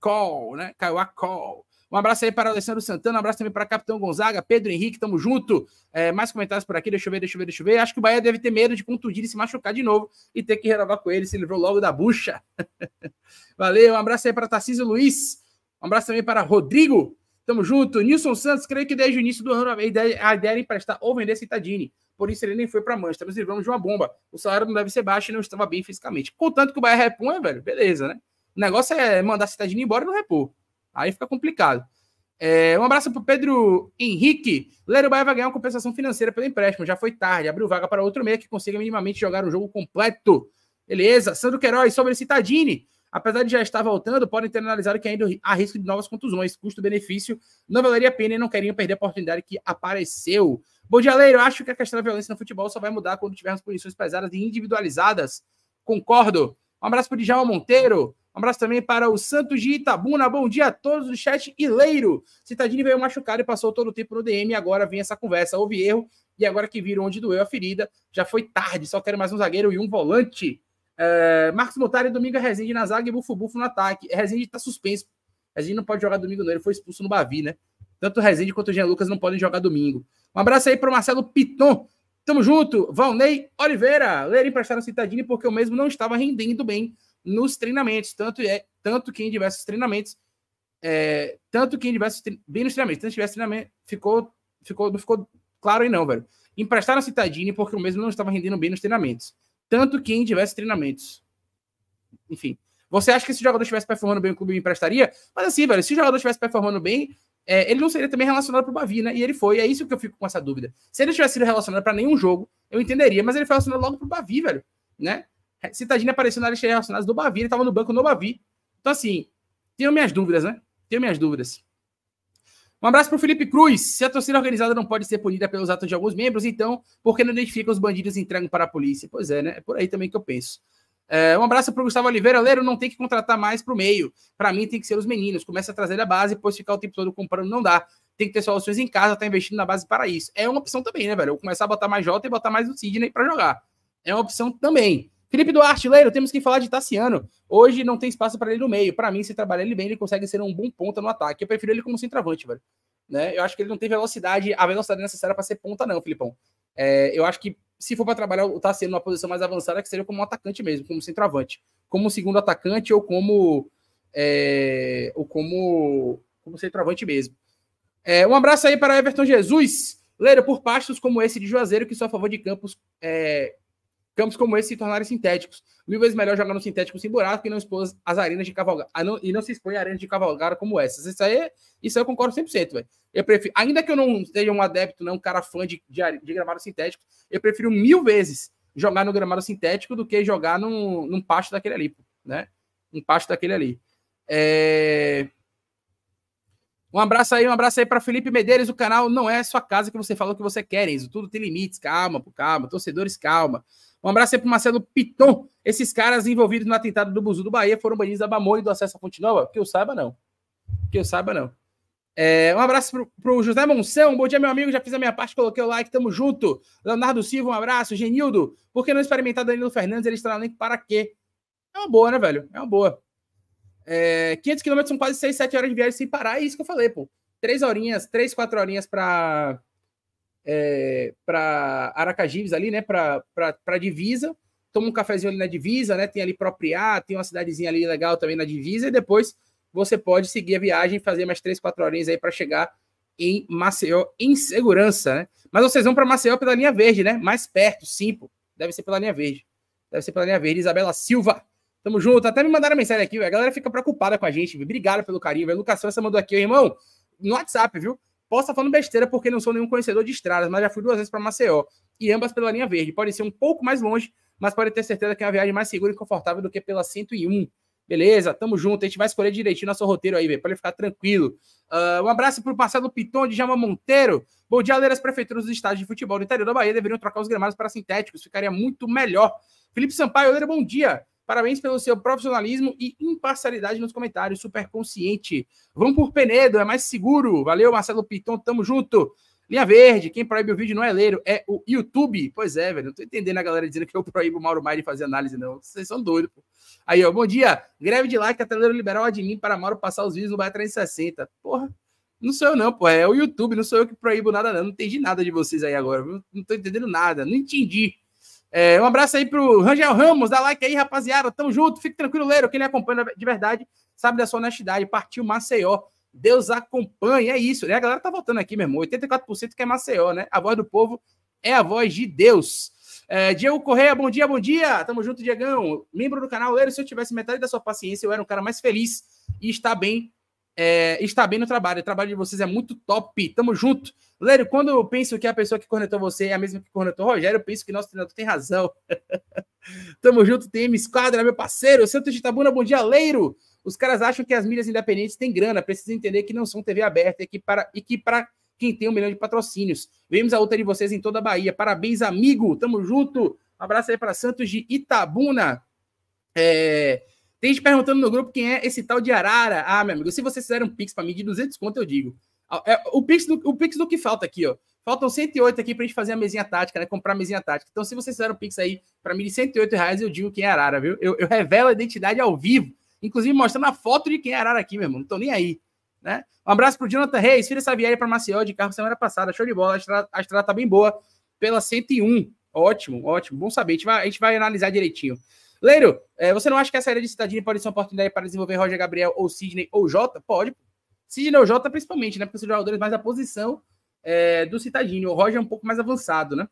Call, né? Kaiowá Call. Um abraço aí para Alessandro Santana, um abraço também para Capitão Gonzaga, Pedro Henrique, tamo junto. É, mais comentários por aqui, deixa eu ver, deixa eu ver, deixa eu ver. Acho que o Bahia deve ter medo de contundir e se machucar de novo e ter que renovar com ele, se livrou logo da bucha. *laughs* Valeu, um abraço aí para Tarcísio Luiz, um abraço também para Rodrigo, tamo junto. Nilson Santos, creio que desde o início do ano a ideia, a ideia era emprestar ou vender Citadini. Por isso ele nem foi para Manchester, nos livramos de uma bomba. O salário não deve ser baixo e não estava bem fisicamente. Contanto que o Bahia repunha, velho, beleza, né? O negócio é mandar a Citadini embora e não repor. Aí fica complicado. É, um abraço para o Pedro Henrique. Lero Baia vai ganhar uma compensação financeira pelo empréstimo. Já foi tarde. Abriu vaga para outro meia que consiga minimamente jogar o jogo completo. Beleza. Sandro Queiroz, sobre Citadini. Apesar de já estar voltando, podem ter analisado que ainda há risco de novas contusões. Custo-benefício não valeria a pena e não queriam perder a oportunidade que apareceu. Bom dia, Leiro. Acho que a questão da violência no futebol só vai mudar quando tivermos punições pesadas e individualizadas. Concordo. Um abraço para o Djalma Monteiro. Um abraço também para o Santos de Itabuna. Bom dia a todos do chat Ileiro. Citadini veio machucado e passou todo o tempo no DM. Agora vem essa conversa. Houve erro. E agora que viram onde doeu a ferida, já foi tarde. Só quero mais um zagueiro e um volante. É, Marcos Motari, domingo é Rezende na zaga e Bufo Bufo no ataque. É, Rezende tá suspenso. Rezende não pode jogar domingo, não. Ele foi expulso no Bavi, né? Tanto o Rezende quanto o Jean Lucas não podem jogar domingo. Um abraço aí para o Marcelo Piton. Tamo junto. Valnei Oliveira. Ler emprestaram Citadini porque o mesmo não estava rendendo bem nos treinamentos. Tanto é tanto que em diversos treinamentos, é, tanto que em diversos bem nos treinamentos, tanto que diversos treinamentos ficou ficou não ficou claro aí não, velho. Emprestaram Citadini porque o mesmo não estava rendendo bem nos treinamentos. Tanto que em diversos treinamentos. Enfim. Você acha que se o jogador estivesse performando bem, o clube emprestaria? Mas assim, velho, se o jogador estivesse performando bem, é, ele não seria também relacionado para o Bavi, né? E ele foi. É isso que eu fico com essa dúvida. Se ele tivesse sido relacionado para nenhum jogo, eu entenderia, mas ele foi relacionado logo para o Bavi, velho, né? Citadini apareceu na lista de relacionados do Bavi, ele estava no banco no Bavi. Então, assim, tenho minhas dúvidas, né? Tenho minhas dúvidas. Um abraço para Felipe Cruz. Se a torcida organizada não pode ser punida pelos atos de alguns membros, então por que não identifica os bandidos e entregam para a polícia? Pois é, né? É por aí também que eu penso. É, um abraço para o Gustavo Oliveira. Lero não tem que contratar mais para o meio. Para mim, tem que ser os meninos. Começa a trazer a base, pois ficar o tempo todo comprando não dá. Tem que ter soluções em casa, tá investindo na base para isso. É uma opção também, né, velho? Eu começar a botar mais Jota e botar mais o Sidney para jogar. É uma opção também. Felipe Duarte, Leiro, temos que falar de Tassiano. Hoje não tem espaço para ele no meio. Para mim, se trabalhar ele bem, ele consegue ser um bom ponta no ataque. Eu prefiro ele como centroavante, velho. Né? Eu acho que ele não tem velocidade, a velocidade necessária para ser ponta, não, Filipão. É, eu acho que se for para trabalhar o Tassiano numa posição mais avançada, que seria como um atacante mesmo, como centroavante. Como segundo atacante ou como. É, ou como. Como centroavante mesmo. É, um abraço aí para Everton Jesus. Leira, por pastos como esse de Juazeiro, que só a favor de campos é, Campos como esse se tornarem sintéticos. Mil vezes melhor jogar no sintético sem buraco e não expor as arenas de cavalgada. Ah, e não se expõe a arenas de cavalgada como essas. Isso aí, isso aí eu concordo 100%, velho. Eu prefiro, ainda que eu não seja um adepto, não um cara fã de, de, de gramado sintético, eu prefiro mil vezes jogar no gramado sintético do que jogar num, num pasto daquele ali, né? Um pasto daquele ali. É... Um abraço aí, um abraço aí para Felipe Medeiros. O canal não é sua casa que você falou que você quer, Enzo. Tudo tem limites. Calma, calma. Torcedores, calma. Um abraço aí pro Marcelo Piton. Esses caras envolvidos no atentado do Buzu do Bahia foram banidos da Bamor e do acesso à Fonte Nova? Que eu saiba, não. Que eu saiba, não. É, um abraço pro, pro José Monção. Bom dia, meu amigo. Já fiz a minha parte, coloquei o like, tamo junto. Leonardo Silva, um abraço. Genildo, por que não experimentar Danilo Fernandes? Ele está lá elenco para quê? É uma boa, né, velho? É uma boa. É, 500 km são quase 6, 7 horas de viagem sem parar. É isso que eu falei, pô. 3 horinhas, 3, 4 horinhas para é, para Aracajibes ali, né? Para a divisa, toma um cafezinho ali na divisa, né? Tem ali Propriá, tem uma cidadezinha ali legal também na divisa, e depois você pode seguir a viagem, fazer mais três, quatro horinhas aí para chegar em Maceió em segurança, né? Mas vocês vão para Maceió pela linha verde, né? Mais perto, simples. Deve ser pela linha verde. Deve ser pela linha verde. Isabela Silva, tamo junto. Até me mandaram mensagem aqui, viu? a galera fica preocupada com a gente. Viu? Obrigado pelo carinho, velho. Lucas França mandou aqui, irmão, no WhatsApp, viu? Posso estar falando besteira porque não sou nenhum conhecedor de estradas, mas já fui duas vezes para Maceió e ambas pela linha verde. Pode ser um pouco mais longe, mas pode ter certeza que é uma viagem mais segura e confortável do que pela 101. Beleza, tamo junto. A gente vai escolher direitinho nosso roteiro aí, velho. Pode ficar tranquilo. Uh, um abraço pro Marcelo Piton de Jama Monteiro. Bom dia, galera. prefeituras dos estádios de futebol do interior da Bahia deveriam trocar os gramados para sintéticos. Ficaria muito melhor. Felipe Sampaio, galera, bom dia. Parabéns pelo seu profissionalismo e imparcialidade nos comentários, super consciente. Vamos por Penedo, é mais seguro. Valeu, Marcelo Piton, tamo junto. Linha Verde, quem proíbe o vídeo não é leiro, é o YouTube. Pois é, velho, não tô entendendo a galera dizendo que eu proíbo o Mauro Maia de fazer análise, não. Vocês são doidos, pô. Aí, ó, bom dia. Greve de like, ateleiro liberal admin para Mauro passar os vídeos no Bahia 360. Porra, não sou eu não, pô, é o YouTube, não sou eu que proíbo nada, não. Não entendi nada de vocês aí agora, viu? Não tô entendendo nada, não entendi. É, um abraço aí pro Rangel Ramos, dá like aí, rapaziada. Tamo junto, fique tranquilo, Leiro. Quem me acompanha de verdade sabe da sua honestidade. Partiu Maceió. Deus acompanha. É isso, né? A galera tá voltando aqui, meu irmão. 84% que é Maceió, né? A voz do povo é a voz de Deus. É, Diego Correia, bom dia, bom dia. Tamo junto, Diegão. Membro do canal Leiro, se eu tivesse metade da sua paciência, eu era um cara mais feliz e está bem é, está bem no trabalho. O trabalho de vocês é muito top. Tamo junto. Lério, quando eu penso que a pessoa que conectou você é a mesma que conectou o Rogério, eu penso que nosso treinador tem razão. *laughs* Tamo junto, TM Esquadra, meu parceiro. Santos de Tabuna, bom dia, Leiro. Os caras acham que as mídias independentes têm grana, precisam entender que não são TV aberta e que para, e que para quem tem um milhão de patrocínios. Vemos a luta de vocês em toda a Bahia. Parabéns, amigo. Tamo junto. Um abraço aí para Santos de Itabuna. É, tem gente perguntando no grupo quem é esse tal de Arara. Ah, meu amigo, se vocês fizeram um Pix para mim de 200 conto, eu digo. Ah, é, o Pix, do, o Pix do que falta aqui, ó. Faltam 108 aqui pra gente fazer a mesinha tática, né? Comprar a mesinha tática. Então, se vocês fizeram um Pix aí para mim de 108 reais, eu digo quem é Arara, viu? Eu, eu revelo a identidade ao vivo. Inclusive mostrando a foto de quem é Arara aqui, meu irmão. Não tô nem aí. Né? Um abraço pro Jonathan Reis, filha Savieri para Maceió de carro semana passada. Show de bola. A estrada, a estrada tá bem boa. Pela 101. Ótimo, ótimo. Bom saber. A gente vai, a gente vai analisar direitinho. Leiro, é, você não acha que a saída de cidadinho pode ser uma oportunidade para desenvolver Roger Gabriel ou Sidney ou Jota? Pode. Sidney ou Jota, principalmente, né? Porque são jogadores mais a posição é, do cidadinho O Roger é um pouco mais avançado, né?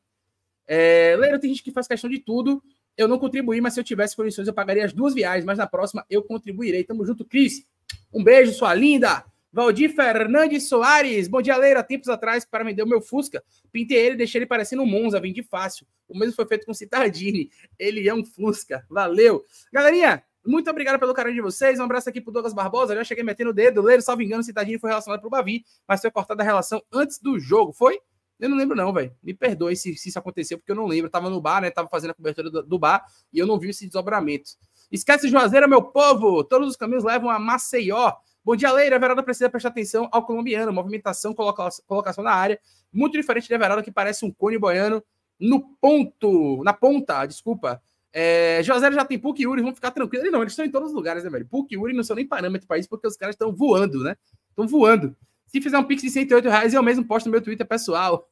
É, Leiro, tem gente que faz questão de tudo. Eu não contribuí, mas se eu tivesse condições, eu pagaria as duas viagens, mas na próxima eu contribuirei. Tamo junto, Cris. Um beijo, sua linda! Valdir Fernandes Soares, bom dia, Leira. Tempos atrás, para vender o meu Fusca, pintei ele, deixei ele parecendo um Monza, vendi fácil. O mesmo foi feito com o Citadini. Ele é um Fusca. Valeu. Galerinha, muito obrigado pelo carinho de vocês. Um abraço aqui pro Douglas Barbosa. Já cheguei metendo o dedo. Leiro, salvo engano, Citadini foi relacionado pro Bavi, mas foi cortada a relação antes do jogo. Foi? Eu não lembro, não, velho. Me perdoe se, se, isso aconteceu, porque eu não lembro. Eu tava no bar, né? Tava fazendo a cobertura do, do bar e eu não vi esse desdobramento. Esquece Juazeiro, meu povo! Todos os caminhos levam a Maceió. Bom dia, Leira. Verada precisa prestar atenção ao colombiano. Movimentação, coloca colocação na área. Muito diferente de Verada, que parece um cone boiano no ponto, na ponta, desculpa. É, José já tem Puk e Uri, vão ficar tranquilos. Não, eles estão em todos os lugares, né, velho? Puk e Uri não são nem parâmetro para isso, porque os caras estão voando, né? Estão voando. Se fizer um pix de 108 reais, eu mesmo posto no meu Twitter pessoal.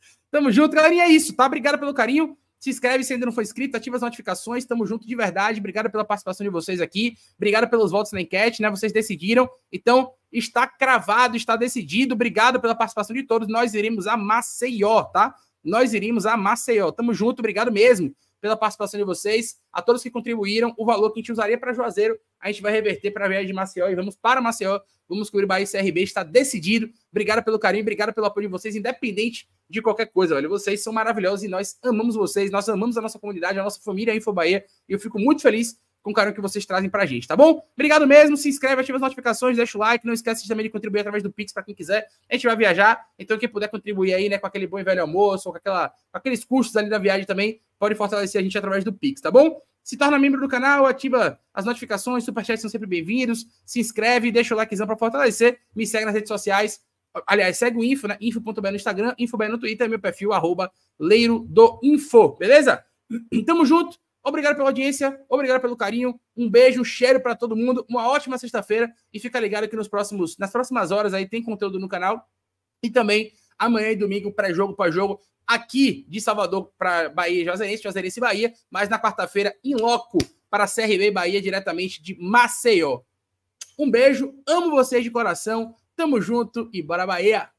*laughs* Tamo junto, galerinha. É isso, tá? Obrigado pelo carinho. Se inscreve se ainda não for inscrito, ativa as notificações. Tamo junto de verdade. Obrigado pela participação de vocês aqui. Obrigado pelos votos na enquete, né? Vocês decidiram. Então, está cravado, está decidido. Obrigado pela participação de todos. Nós iremos a Maceió, tá? Nós iremos a Maceió. Tamo junto, obrigado mesmo pela participação de vocês, a todos que contribuíram, o valor que a gente usaria para Juazeiro a gente vai reverter para a viagem de Maceió e vamos para Maceió, vamos cobrir Bahia e CRB, está decidido. Obrigado pelo carinho, obrigado pelo apoio de vocês, independente de qualquer coisa, olha, vocês são maravilhosos e nós amamos vocês, nós amamos a nossa comunidade, a nossa família Info Bahia, e eu fico muito feliz com o carinho que vocês trazem para a gente, tá bom? Obrigado mesmo, se inscreve, ativa as notificações, deixa o like, não esquece também de contribuir através do Pix para quem quiser. A gente vai viajar, então quem puder contribuir aí, né, com aquele bom e velho almoço, ou com, aquela, com aqueles custos ali da viagem também, pode fortalecer a gente através do Pix, tá bom? Se torna membro do canal, ativa as notificações, superchats são sempre bem-vindos. Se inscreve, deixa o likezão para fortalecer. Me segue nas redes sociais. Aliás, segue o Info, né? Info.br no Instagram, Info.br no Twitter, meu perfil, arroba Leiro do Info, beleza? *clears throat* Tamo junto. Obrigado pela audiência, obrigado pelo carinho. Um beijo, um cheiro para todo mundo. Uma ótima sexta-feira e fica ligado que nos próximos, nas próximas horas aí tem conteúdo no canal e também amanhã e domingo, pré-jogo, pós-jogo, aqui de Salvador para Bahia e Juazeirense, Juazeirense e Bahia, mas na quarta-feira, em loco, para CRB Bahia, diretamente de Maceió. Um beijo, amo vocês de coração, tamo junto e bora Bahia!